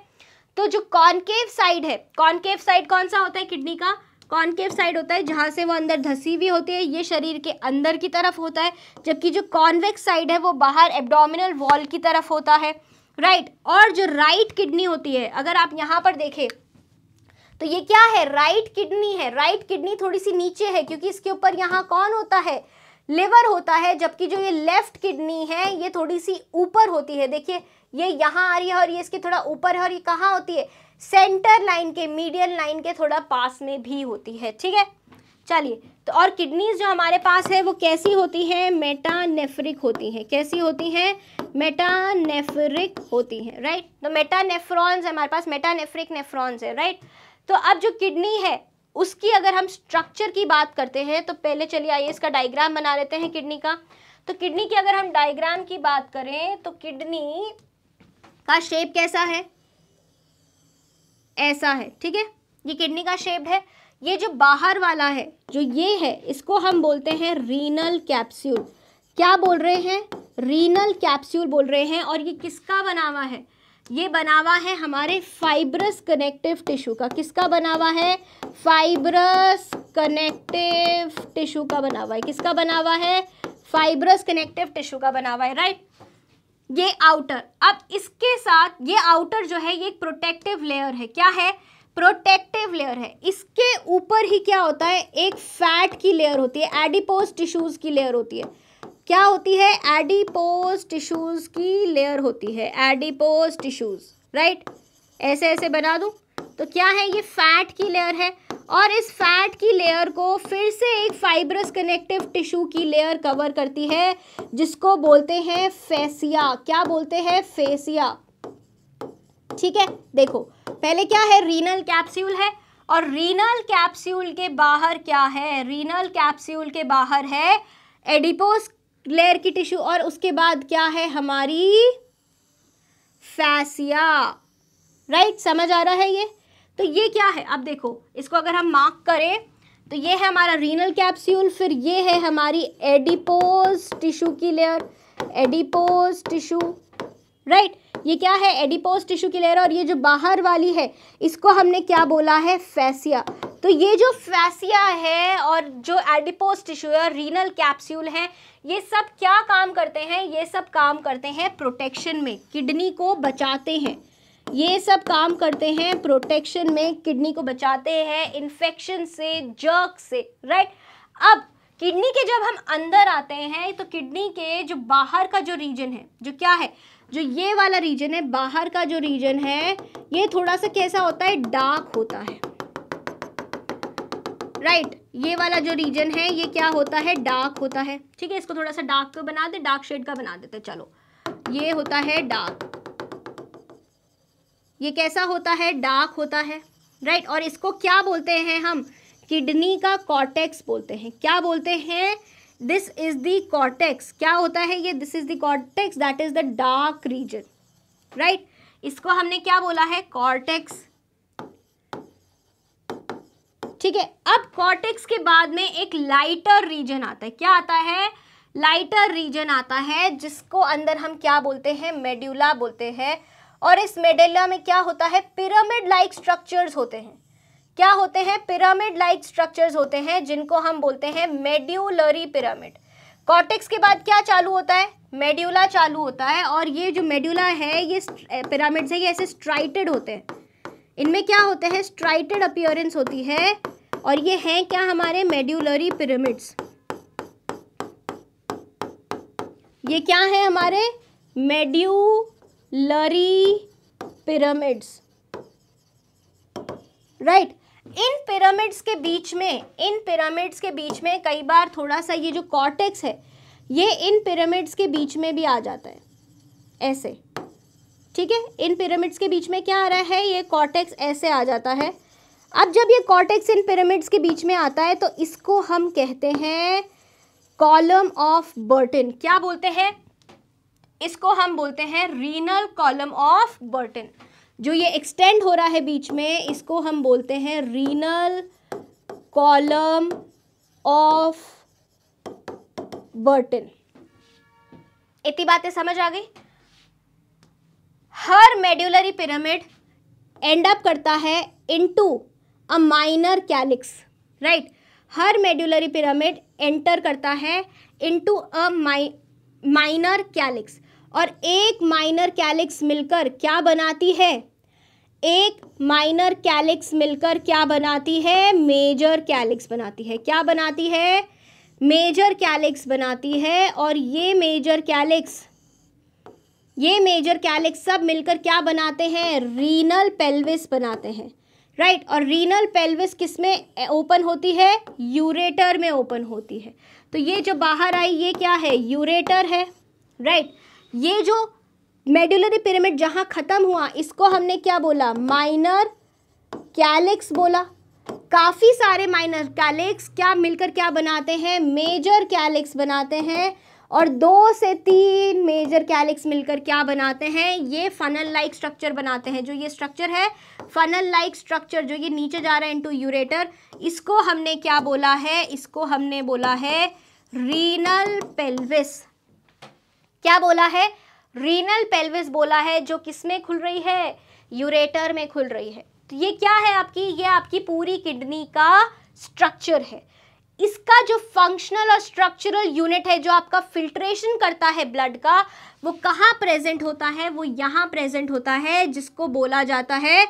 तो जो कॉनकेव साइड है कॉनकेव साइड कौन सा होता है किडनी का कॉनकेव साइड होता है जहाँ से वो अंदर धसी हुई होती है ये शरीर के अंदर की तरफ होता है जबकि जो कॉन्वेक्स साइड है वो बाहर एबडोमिनल वॉल की तरफ होता है राइट right. और जो राइट किडनी होती है अगर आप यहाँ पर देखें तो ये क्या है राइट किडनी है राइट किडनी थोड़ी सी नीचे है क्योंकि इसके ऊपर यहाँ कौन होता है लिवर होता है जबकि जो ये लेफ्ट किडनी है ये थोड़ी सी ऊपर होती है देखिए ये यहाँ आ रही है और ये इसके थोड़ा ऊपर है और ये कहाँ होती है सेंटर लाइन के मीडियल लाइन के थोड़ा पास में भी होती है ठीक है चलिए तो और किडनीज जो हमारे पास है वो कैसी होती हैं मेटानेफ्रिक होती हैं कैसी होती हैं मेटानेफ्रिक होती हैं राइट तो मेटानेफ्रॉन्स हमारे पास मेटानेफ्रिक नेफ्रॉन्स है राइट तो अब जो किडनी है उसकी अगर हम स्ट्रक्चर की बात करते हैं तो पहले चलिए आइए इसका डायग्राम बना लेते हैं किडनी का तो किडनी की अगर हम डायग्राम की बात करें तो किडनी का शेप कैसा है ऐसा है ठीक है ये किडनी का शेप है ये जो बाहर वाला है जो ये है इसको हम बोलते हैं रीनल कैप्स्यूल क्या बोल रहे हैं रीनल कैप्सूल बोल रहे हैं और ये किसका बना हुआ है ये बना हुआ है हमारे फाइब्रस कनेक्टिव टिश्यू का किसका बना हुआ है फाइब्रस कनेक्टिव टिश्यू का बना हुआ है किसका बना हुआ है फाइब्रस कनेक्टिव टिश्यू का बना हुआ है राइट ये आउटर अब इसके साथ ये आउटर जो है ये एक प्रोटेक्टिव लेयर है क्या है प्रोटेक्टिव लेयर है इसके ऊपर ही क्या होता है एक फैट की लेयर होती है एडिपोज टिश्यूज़ की लेयर होती है क्या होती है एडिपोज टिश्यूज़ की लेयर होती है एडिपोज टिश्यूज़ राइट ऐसे ऐसे बना दूं तो क्या है ये फैट की लेयर है और इस फैट की लेयर को फिर से एक फाइब्रस कनेक्टिव टिश्यू की लेयर कवर करती है जिसको बोलते हैं फेसिया क्या बोलते हैं फेसिया ठीक है देखो पहले क्या है रीनल कैप्स्यूल है और रीनल कैप्स्यूल के बाहर क्या है रीनल कैप्स्यूल के बाहर है एडिपोस लेयर की टिश्यू और उसके बाद क्या है हमारी फैसिया राइट समझ आ रहा है ये तो ये क्या है अब देखो इसको अगर हम मार्क करें तो ये है हमारा रीनल कैप्सूल फिर ये है हमारी एडिपोज टिश्यू की लेयर एडिपोज टिश्यू राइट ये क्या है एडिपोज टिश्यू की लेयर और ये जो बाहर वाली है इसको हमने क्या बोला है फैसिया तो ये जो फैसिया है और जो एडिपोज टिश्यू है और रीनल कैप्स्यूल है ये सब क्या काम करते हैं ये सब काम करते हैं प्रोटेक्शन में किडनी को बचाते हैं ये सब काम करते हैं प्रोटेक्शन में किडनी को बचाते हैं इन्फेक्शन से जर्क से राइट अब किडनी के जब हम अंदर आते हैं तो किडनी के जो बाहर का जो रीजन है जो क्या है जो ये वाला रीजन है बाहर का जो रीजन है ये थोड़ा सा कैसा होता है डार्क होता है राइट right, ये वाला जो रीजन है ये क्या होता है डार्क होता है ठीक है इसको थोड़ा सा डार्क बना दे डार्क शेड का बना देते चलो ये होता है डार्क ये कैसा होता है डार्क होता है राइट right? और इसको क्या बोलते हैं हम किडनी का कॉटेक्स बोलते हैं क्या बोलते हैं दिस इज द कॉर्टेक्स क्या होता है ये this is the cortex that is the dark region right इसको हमने क्या बोला है कॉर्टेक्स ठीक है अब कॉर्टेक्स के बाद में एक लाइटर रीजन आता है क्या आता है लाइटर रीजन आता है जिसको अंदर हम क्या बोलते हैं मेड्यूला बोलते हैं और इस मेडेला में क्या होता है पिरामिड लाइक स्ट्रक्चर्स होते हैं क्या होते हैं पिरामिड लाइक स्ट्रक्चर्स होते हैं जिनको हम बोलते हैं मेड्यूलरी पिरामिड कॉटेक्स के बाद क्या चालू होता है मेड्यूला चालू होता है और ये जो मेड्यूला है ये पिरामिड्स eh, है ये ऐसे स्ट्राइटेड होते हैं इनमें क्या होते हैं स्ट्राइटेड अपियरेंस होती है और ये हैं क्या हमारे मेड्यूलरी पिरामिड्स ये क्या है हमारे मेड्यूलरी पिरामिड्स राइट right. इन पिरामिड्स के बीच में इन पिरामिड्स के बीच में कई बार थोड़ा सा ये जो कॉर्टेक्स है ये इन पिरामिड्स के बीच में भी आ जाता है ऐसे ठीक है इन पिरामिड्स के बीच में क्या आ रहा है ये कॉर्टेक्स ऐसे आ जाता है अब जब ये कॉर्टेक्स इन पिरामिड्स के बीच में आता है तो इसको हम कहते हैं कॉलम ऑफ बर्टिन क्या बोलते हैं इसको हम बोलते हैं रीनल कॉलम ऑफ बर्टिन जो ये एक्सटेंड हो रहा है बीच में इसको हम बोलते हैं रीनल कॉलम ऑफ बर्टन इतनी बातें समझ आ गई हर मेड्यूलरी पिरामिड एंड अप करता है into a minor calyx right हर मेड्यूलरी पिरामिड एंटर करता है इनटू अ माइनर कैलिक्स और एक माइनर कैलिक्स मिलकर क्या बनाती है एक माइनर कैलिक्स मिलकर क्या बनाती है मेजर कैलिक्स बनाती है क्या बनाती है मेजर कैलिक्स बनाती है और ये मेजर कैलिक्स ये मेजर कैलिक्स सब मिलकर क्या बनाते हैं रीनल पेल्विस बनाते हैं राइट right? और रीनल पेल्विस किस में ओपन होती है यूरेटर में ओपन होती है तो ये जो बाहर आई ये क्या है यूरेटर है राइट right? ये जो मेडुलरी पिरामिड जहाँ ख़त्म हुआ इसको हमने क्या बोला माइनर कैलेक्स बोला काफ़ी सारे माइनर कैलेक्स क्या मिलकर क्या बनाते हैं मेजर कैलेक्स बनाते हैं और दो से तीन मेजर कैलिक्स मिलकर क्या बनाते हैं ये फनल लाइक स्ट्रक्चर बनाते हैं जो ये स्ट्रक्चर है फनल लाइक स्ट्रक्चर जो ये नीचे जा रहा है इनटू यूरेटर इसको हमने क्या बोला है इसको हमने बोला है रीनल पेल्विस क्या बोला है रीनल पेल्विस बोला है जो किस में खुल रही है यूरेटर में खुल रही है तो ये क्या है आपकी ये आपकी पूरी किडनी का स्ट्रक्चर है इसका जो फंक्शनल और स्ट्रक्चरल यूनिट है जो आपका फिल्ट्रेशन करता है ब्लड का वो कहाँ प्रेजेंट होता है वो यहाँ प्रेजेंट होता है जिसको बोला जाता है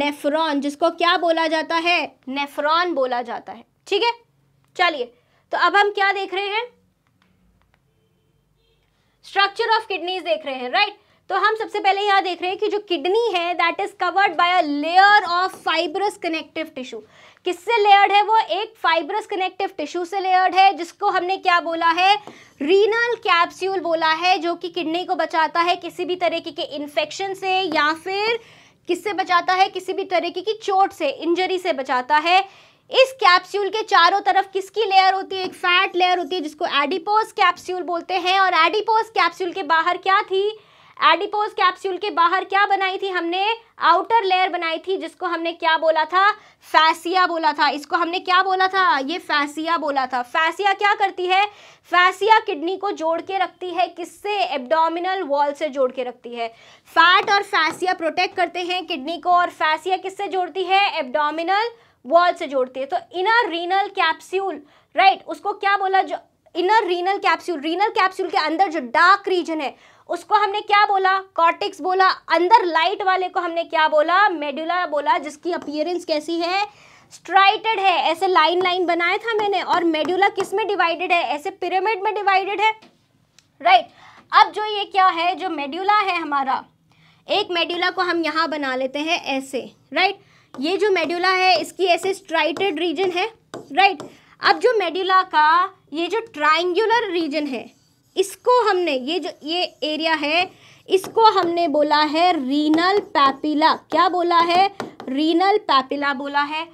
नेफ्रॉन जिसको क्या बोला जाता है नेफ्रॉन बोला जाता है ठीक है चलिए तो अब हम क्या देख रहे हैं स्ट्रक्चर ऑफ किडनीज देख रहे हैं राइट right? तो हम सबसे पहले यहाँ देख रहे हैं कि जो किडनी है that is covered by a layer of fibrous connective tissue किससे लेयर्ड है वो एक फाइबरस कनेक्टिव टिश्यू से लेयर्ड है जिसको हमने क्या बोला है रीनल कैप्स्यूल बोला है जो कि किडनी को बचाता है किसी भी तरीके के इन्फेक्शन से या फिर किससे बचाता है किसी भी तरीके की चोट से इंजरी से बचाता है इस कैप्सूल के चारों तरफ किसकी लेयर होती है एक फैट लेयर होती है जिसको एडिपोस कैप्सूल बोलते हैं और एडिपोस कैप्सूल के बाहर क्या थी एडिपोस कैप्सूल के बाहर क्या बनाई थी हमने आउटर लेयर बनाई थी जिसको हमने क्या बोला था फैसिया बोला था इसको हमने क्या बोला था ये फैसिया बोला था फैसिया क्या करती है फैसिया किडनी को जोड़ के रखती है किससे एब्डोमिनल वॉल से जोड़ के रखती है फैट और फैसिया प्रोटेक्ट करते हैं किडनी को और फैसिया किससे जोड़ती है एबडोमिनल वॉल से जोड़ती है तो इनर रीनल कैप्स्यूल राइट उसको क्या बोला जो inner renal capsule renal capsule के अंदर जो डार्क रीजन है उसको हमने क्या बोला कॉर्टिक्स बोला अंदर लाइट वाले को हमने क्या बोला मेडुला बोला जिसकी अपियरेंस कैसी है स्ट्राइटेड है ऐसे लाइन लाइन बनाया था मैंने और मेडुला किस में डिवाइडेड है ऐसे पिरामिड में डिवाइडेड है राइट right. अब जो ये क्या है जो मेड्यूला है हमारा एक मेड्यूला को हम यहाँ बना लेते हैं ऐसे राइट right? ये जो मेड्यूला है इसकी ऐसे स्ट्राइटेड रीजन है राइट अब जो मेड्यूला का ये जो ट्राइंगुलर रीजन है इसको हमने ये जो ये एरिया है इसको हमने बोला है रीनल पैपिला क्या बोला है रीनल पैपिला बोला है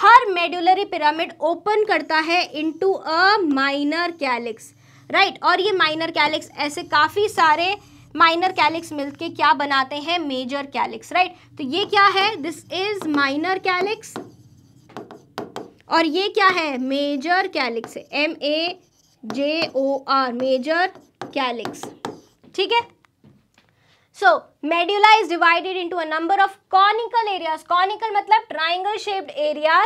हर मेडुलरी पिरामिड ओपन करता है into a minor calyx right और ये माइनर कैलिक्स ऐसे काफ़ी सारे माइनर कैलिक्स मिलके क्या बनाते हैं मेजर कैलिक्स राइट तो ये क्या है दिस इज माइनर कैलिक्स और ये क्या है major calyx M A J O R major calyx ठीक है so medulla is divided into a number of conical area conical मतलब triangle shaped area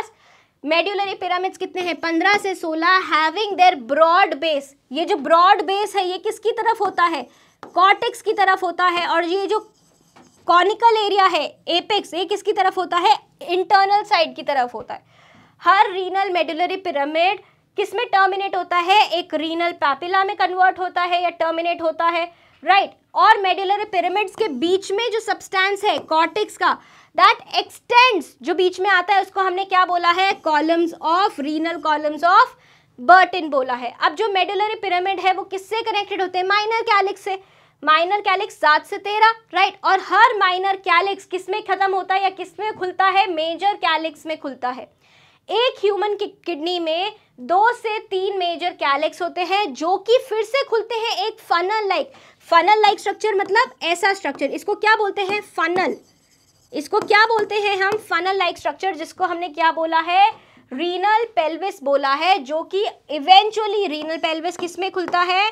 medullary pyramid कितने हैं पंद्रह से सोलह हैविंग देयर ब्रॉड बेस ये जो ब्रॉड बेस है ये किसकी तरफ होता है कॉर्टेक्स की तरफ होता है और ये जो कॉनिकल एरिया है एपेक्स ये किसकी तरफ होता है इंटरनल साइड की तरफ होता है हर रीनल मेडुलरी पिरामिड किस में टर्मिनेट होता है एक रीनल पैपिला में कन्वर्ट होता है या टर्मिनेट होता है राइट right. और मेडुलरी पिरामिड्स के बीच में जो सब्सटेंस है कॉर्टिक्स का दैट एक्सटेंड्स जो बीच में आता है उसको हमने क्या बोला है columns of renal columns of Bertin बोला है अब जो मेडुलरी पिरामिड है वो किससे कनेक्टेड होते हैं माइनर कैलिक्स से माइनर कैलिक्स सात से तेरह राइट और हर माइनर कैलिक्स किस में खत्म होता है या किस में खुलता है मेजर कैलिक्स में खुलता है एक ह्यूमन की किडनी में दो से तीन मेजर कैलिक्स होते हैं जो कि फिर से खुलते हैं एक funnel like funnel like structure मतलब ऐसा स्ट्रक्चर इसको क्या बोलते हैं फनल इसको क्या बोलते हैं हम फनल लाइक स्ट्रक्चर जिसको हमने क्या बोला है रीनल पेल्विस बोला है जो कि इवेंचुअली रीनल पेल्विस किस में खुलता है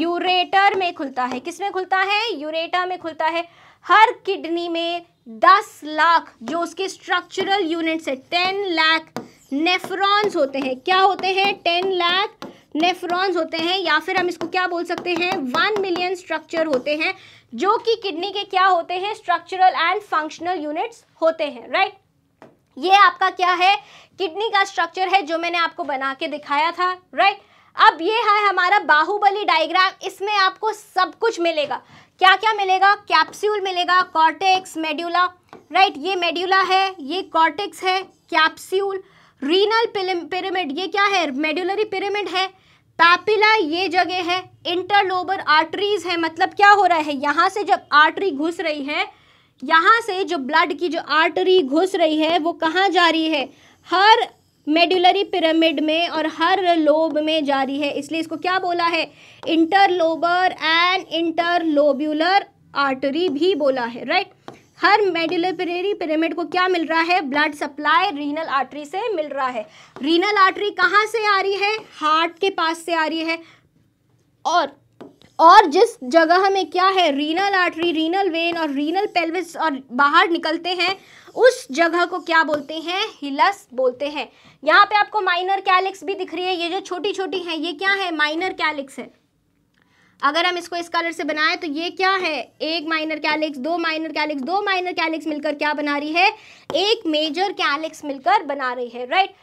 यूरेटर में खुलता है किस में खुलता है यूरेटा में खुलता है हर किडनी में दस लाख जो उसके स्ट्रक्चरल यूनिट्स है टेन लाख नेफ्रॉन्स होते हैं क्या होते हैं टेन लाख नेफ्रॉन्स होते हैं या फिर हम इसको क्या बोल सकते हैं वन मिलियन स्ट्रक्चर होते हैं जो कि किडनी के क्या होते हैं स्ट्रक्चरल एंड फंक्शनल यूनिट्स होते हैं राइट ये आपका क्या है किडनी का स्ट्रक्चर है जो मैंने आपको बना के दिखाया था राइट अब ये है हमारा बाहुबली डायग्राम इसमें आपको सब कुछ मिलेगा क्या क्या मिलेगा कैप्स्यूल मिलेगा कॉर्टेक्स मेड्यूला राइट ये मेड्यूला है ये कॉर्टेक्स है कैप्स्यूल रीनल पिरामिड ये क्या है मेड्यूलरी पिरामिड है पैपिला ये जगह है इंटरलोबर आर्टरीज है मतलब क्या हो रहा है यहाँ से जब आर्टरी घुस रही है यहाँ से जो ब्लड की जो आर्टरी घुस रही है वो कहाँ जा रही है हर मेडुलरी पिरामिड में और हर लोब में जारी है इसलिए इसको क्या बोला है इंटरलोबर एंड इंटरलोब्यूलर आर्टरी भी बोला है राइट हर मेडुलरी पिरामिड को क्या मिल रहा है ब्लड सप्लाई रीनल आर्टरी से मिल रहा है रीनल आर्टरी कहाँ से आ रही है हार्ट के पास से आ रही है और और जिस जगह में क्या है रीनल आर्टरी रीनल वेन और रीनल पेल्विस और बाहर निकलते हैं उस जगह को क्या बोलते हैं हिलस बोलते हैं यहाँ पे आपको माइनर कैलिक्स भी दिख रही है ये जो छोटी छोटी हैं ये क्या है माइनर कैलिक्स है अगर हम इसको इस कलर से बनाएं तो ये क्या है एक माइनर कैलिक्स दो माइनर कैलिक्स दो माइनर कैलिक्स मिलकर क्या बना रही है एक मेजर कैलिक्स मिलकर बना रही है राइट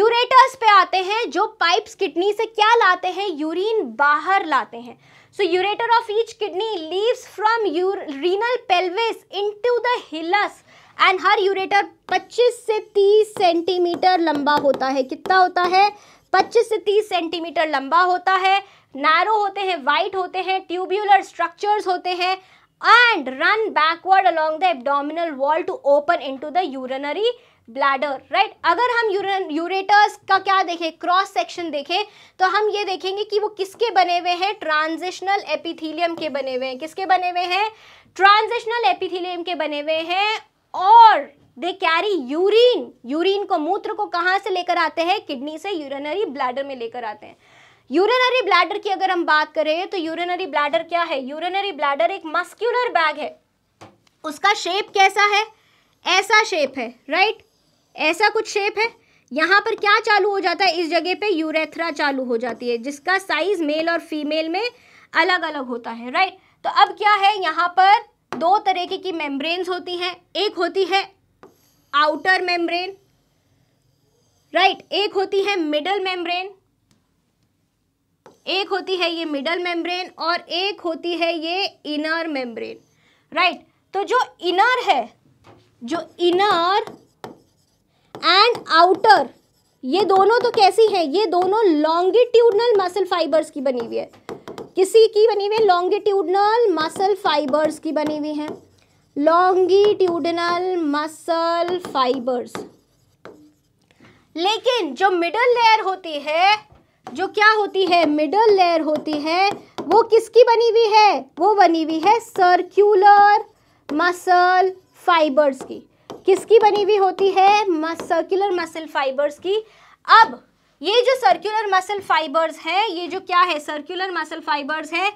यूरेटर्स पे आते हैं जो पाइप्स किडनी से क्या लाते हैं यूरिन बाहर लाते हैं so ureter of each kidney leaves from ur urinal pelvis into the hilus and हर यूरेटर 25 से 30 सेंटीमीटर लंबा होता है कितना होता है 25 से 30 सेंटीमीटर लंबा होता है नैरो होते हैं वाइट होते हैं ट्यूब्यूलर स्ट्रक्चर्स होते हैं run backward backward the abdominal wall to open in into the urinary bladder right अगर हम यूरन यूरेटर्स का क्या देखें क्रॉस सेक्शन देखें तो हम ये देखेंगे कि वो किसके बने हुए हैं ट्रांजिशनल एपिथीलियम के बने हुए हैं किसके बने हुए हैं ट्रांजिशनल एपिथीलियम के बने हुए हैं और दे कैरी यूरिन यूरिन को मूत्र को कहाँ से लेकर आते हैं किडनी से यूरिनरी ब्लैडर में लेकर आते हैं यूरिनरी ब्लैडर की अगर हम बात करें तो यूरिनरी ब्लैडर क्या है यूरिनरी ब्लैडर एक मस्क्यूलर बैग है उसका शेप कैसा है ऐसा शेप है राइट ऐसा कुछ शेप है यहाँ पर क्या चालू हो जाता है इस जगह पे यूरेथ्रा चालू हो जाती है जिसका साइज मेल और फीमेल में अलग अलग होता है राइट तो अब क्या है यहाँ पर दो तरीके की मेम्ब्रेन्स होती हैं एक होती है आउटर मेम्ब्रेन राइट एक होती है मिडल मेम्ब्रेन एक होती है ये मिडल मेम्ब्रेन और एक होती है ये इनर मेम्ब्रेन राइट तो जो इनर है जो इनर एंड आउटर ये दोनों तो कैसी हैं ये दोनों लॉन्गिट्यूडनल मसल फाइबर्स की बनी हुई है किसी की बनी हुई है लॉन्गिट्यूडनल मसल फाइबर्स की बनी हुई है लॉन्गिट्यूडनल मसल फाइबर्स लेकिन जो मिडल लेयर होती है जो क्या होती है मिडल लेयर होती है वो किसकी बनी हुई है वो बनी हुई है सर्क्यूलर मसल फाइबर्स की किसकी बनी हुई होती है सर्क्यूलर मसल फाइबर्स की अब ये जो सर्कुलर मसल फाइबर्स है ये जो क्या है सर्कुलर मसल फाइबर्स है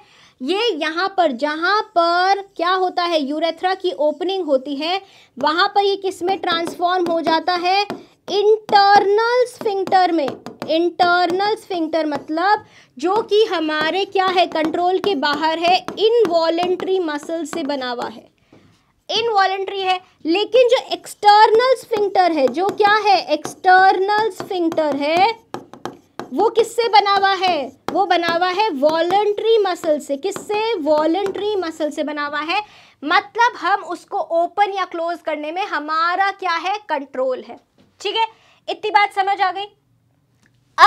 ये यहाँ पर जहाँ पर क्या होता है यूरेथ्रा की ओपनिंग होती है वहाँ पर ये किस में ट्रांसफॉर्म हो जाता है इंटरनल स्फिंक्टर में इंटरनल स्फिंक्टर मतलब जो कि हमारे क्या है कंट्रोल के बाहर है इनवॉलेंट्री मसल से बना हुआ है इनवॉलेंट्री है लेकिन जो एक्सटर्नल स्फिंक्टर है जो क्या है एक्सटर्नल स्फिंक्टर है वो किससे बना हुआ है वो बना हुआ है वॉलेंट्री मसल से किससे वॉलेंट्री मसल से बना हुआ है मतलब हम उसको ओपन या क्लोज करने में हमारा क्या है कंट्रोल है ठीक है इतनी बात समझ आ गई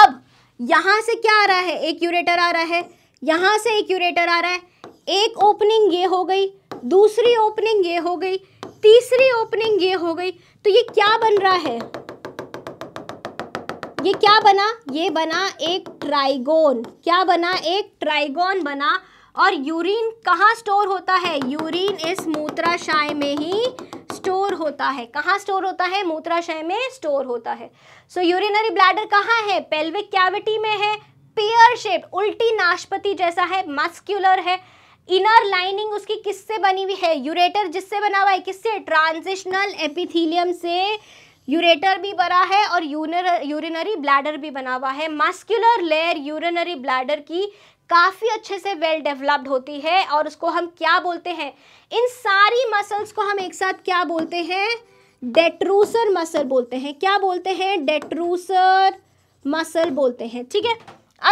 अब यहां से क्या आ रहा है एक यूरेटर आ रहा है यहां से एक यूरेटर आ रहा है एक ओपनिंग ये हो गई दूसरी ओपनिंग ये हो गई तीसरी ओपनिंग ये हो गई तो ये क्या बन रहा है ये क्या बना ये बना एक ट्राइगोन क्या बना एक ट्राइगोन बना और यूरिन कहाँ स्टोर होता है यूरिन इस मूत्राशय में ही स्टोर होता है कहाँ स्टोर होता है मूत्राशय में स्टोर होता है सो यूरिनरी ब्लैडर कहाँ है पेल्विक कैविटी में है पेयर शेप उल्टी नाशपति जैसा है मस्क्यूलर है इनर लाइनिंग उसकी किससे बनी हुई है यूरेटर जिससे बना हुआ है किससे ट्रांजिशनल एपिथीलियम से यूरेटर भी बना है और यूनर यूरिनरी ब्लैडर भी बना हुआ है मस्क्यूलर लेयर यूरिनरी ब्लैडर की काफ़ी अच्छे से वेल डेवलप्ड होती है और उसको हम क्या बोलते हैं इन सारी मसल्स को हम एक साथ क्या बोलते हैं डेट्रूसर मसल बोलते हैं क्या बोलते हैं डेट्रूसर मसल बोलते हैं ठीक है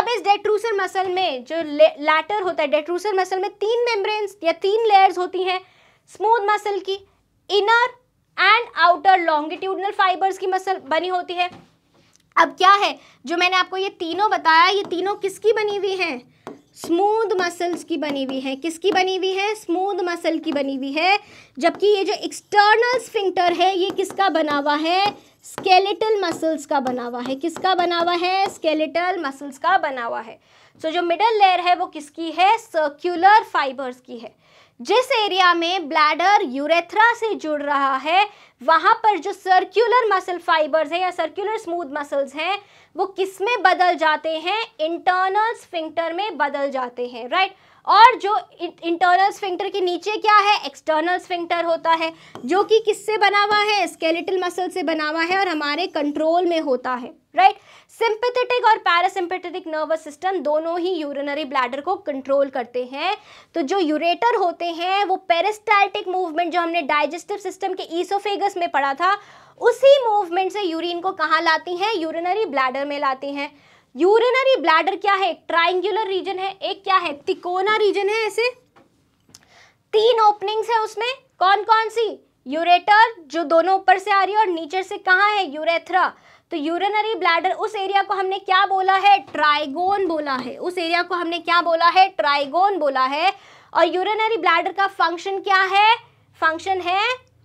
अब इस डेट्रूसर मसल में जो लैटर होता है डेट्रूसर मसल में तीन मेम्ब्रेन्स या तीन लेयर्स होती हैं स्मूथ मसल की inner and outer longitudinal fibres की मसल बनी होती है अब क्या है जो मैंने आपको ये तीनों बताया ये तीनों किसकी बनी हुई हैं स्मूद मसल्स की बनी हुई है किसकी बनी हुई है स्मूद मसल की बनी हुई है जबकि ये जो एक्सटर्नल स्फिंक्टर है ये किसका बना हुआ है स्केलेटल मसल्स का बना हुआ है किसका बना हुआ है स्केलेटल मसल्स का बना हुआ है सो so, जो मिडल लेयर है वो किसकी है सर्क्यूलर फाइबर्स की है जिस एरिया में ब्लैडर यूरेथ्रा से जुड़ रहा है वहाँ पर जो सर्कुलर मसल फाइबर्स हैं या सर्कुलर स्मूथ मसल्स हैं वो किस में बदल जाते हैं इंटरनल स्फिंक्टर में बदल जाते हैं राइट और जो इंटरनल स्फिंक्टर के नीचे क्या है एक्सटर्नल स्फिंक्टर होता है जो कि किससे बना हुआ है स्केलेटल मसल से बना हुआ है और हमारे कंट्रोल में होता है राइट सिंपथेटिक और पैरासिम्पेथेटिक नर्वस सिस्टम दोनों ही यूरिनरी ब्लैडर को कंट्रोल करते हैं तो जो यूरेटर होते हैं वो पेरिस्टाल्टिक मूवमेंट जो हमने डाइजेस्टिव सिस्टम के ईसोफेगस में पढ़ा था उसी मूवमेंट से यूरिन को कहाँ लाती हैं यूरिनरी ब्लैडर में लाती हैं यूरिनरी ब्लैडर क्या है एक ट्राइंगुलर रीजन है एक क्या है तिकोना रीजन है ऐसे तीन ओपनिंग्स है उसमें कौन कौन सी यूरेटर जो दोनों ऊपर से आ रही है और नीचे से कहाँ है यूरेथ्रा तो यूरिनरी ब्लैडर उस एरिया को हमने क्या बोला है ट्राइगोन बोला है उस एरिया को हमने क्या बोला है ट्राइगोन बोला है और यूरिनरी ब्लैडर का फंक्शन क्या है फंक्शन है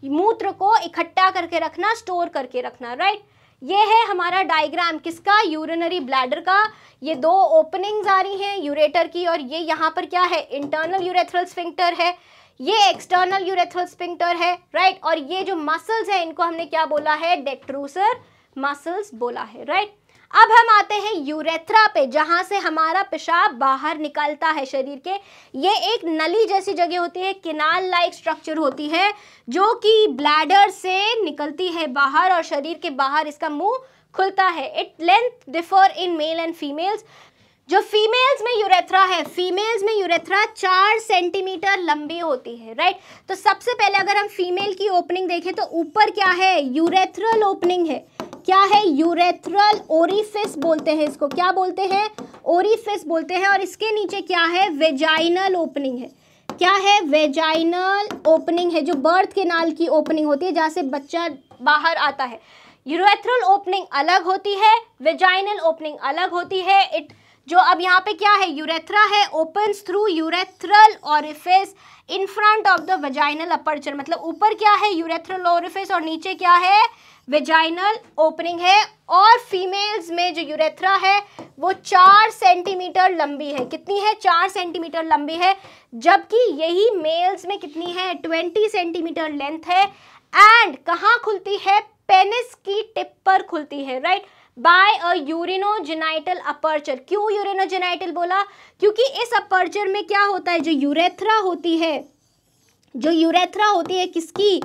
मूत्र को इकट्ठा करके रखना स्टोर करके रखना राइट right? ये है हमारा डायग्राम किसका यूरिनरी ब्लैडर का ये दो ओपनिंग्स आ रही हैं यूरेटर की और ये यहाँ पर क्या है इंटरनल यूरेथ्रल स्फिंक्टर है ये एक्सटर्नल यूरेथ्रल स्फिंक्टर है राइट और ये जो मसल्स है इनको हमने क्या बोला है डेक्ट्रूसर मसल्स बोला है राइट अब हम आते हैं यूरेथ्रा पे जहाँ से हमारा पेशाब बाहर निकलता है शरीर के ये एक नली जैसी जगह होती है किनाल लाइक स्ट्रक्चर होती है जो कि ब्लैडर से निकलती है बाहर और शरीर के बाहर इसका मुंह खुलता है it length differ in male and females जो फीमेल्स में यूरेथ्रा है फीमेल्स में यूरेथ्रा चार सेंटीमीटर लंबी होती है राइट तो सबसे पहले अगर हम फीमेल की ओपनिंग देखें तो ऊपर क्या है यूरेथ्रल ओपनिंग है क्या है यूरेथ्रल ओरिफिस बोलते हैं इसको क्या बोलते हैं ओरिफिस बोलते हैं और इसके नीचे क्या है वेजाइनल ओपनिंग है क्या है वेजाइनल ओपनिंग है जो बर्थ केनाल की ओपनिंग होती है जहाँ से बच्चा बाहर आता है यूरेथ्रल ओपनिंग अलग होती है वेजाइनल ओपनिंग अलग होती है इट जो अब यहाँ पे क्या है यूरेथ्रा है open through urethral orifice in front of the vaginal aperture मतलब ऊपर क्या है यूरेथ्रल ऑरिफिस और नीचे क्या है वेजाइनल ओपनिंग है और फीमेल्स में जो यूरेथ्रा है वो चार सेंटीमीटर लंबी है कितनी है चार सेंटीमीटर लंबी है जबकि यही मेल्स में कितनी है ट्वेंटी सेंटीमीटर लेंथ है एंड कहाँ खुलती है पेनिस की टिप पर खुलती है right by a urinogenital aperture क्यों यूरिनोजेनाइटल बोला क्योंकि इस अपर्चर में क्या होता है जो यूरेथ्रा होती है जो यूरेथ्रा होती है किसकी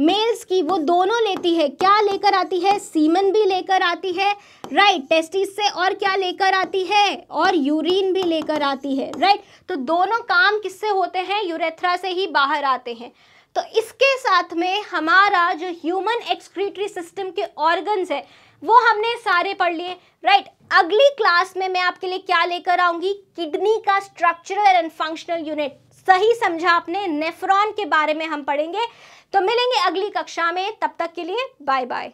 मेल्स की वो दोनों लेती है क्या लेकर आती है सीमन भी लेकर आती है राइट टेस्टिस से और क्या लेकर आती है और यूरिन भी लेकर आती है राइट तो दोनों काम किससे होते हैं यूरेथ्रा से ही बाहर आते हैं तो इसके साथ में हमारा जो ह्यूमन एक्सक्रीटरी सिस्टम के ऑर्गन्स है वो हमने सारे पढ़ लिए राइट अगली क्लास में मैं आपके लिए क्या लेकर आऊँगी किडनी का स्ट्रक्चरल एंड फंक्शनल यूनिट सही समझा आपने नेफ्रॉन के बारे में हम पढ़ेंगे तो मिलेंगे अगली कक्षा में तब तक के लिए बाय बाय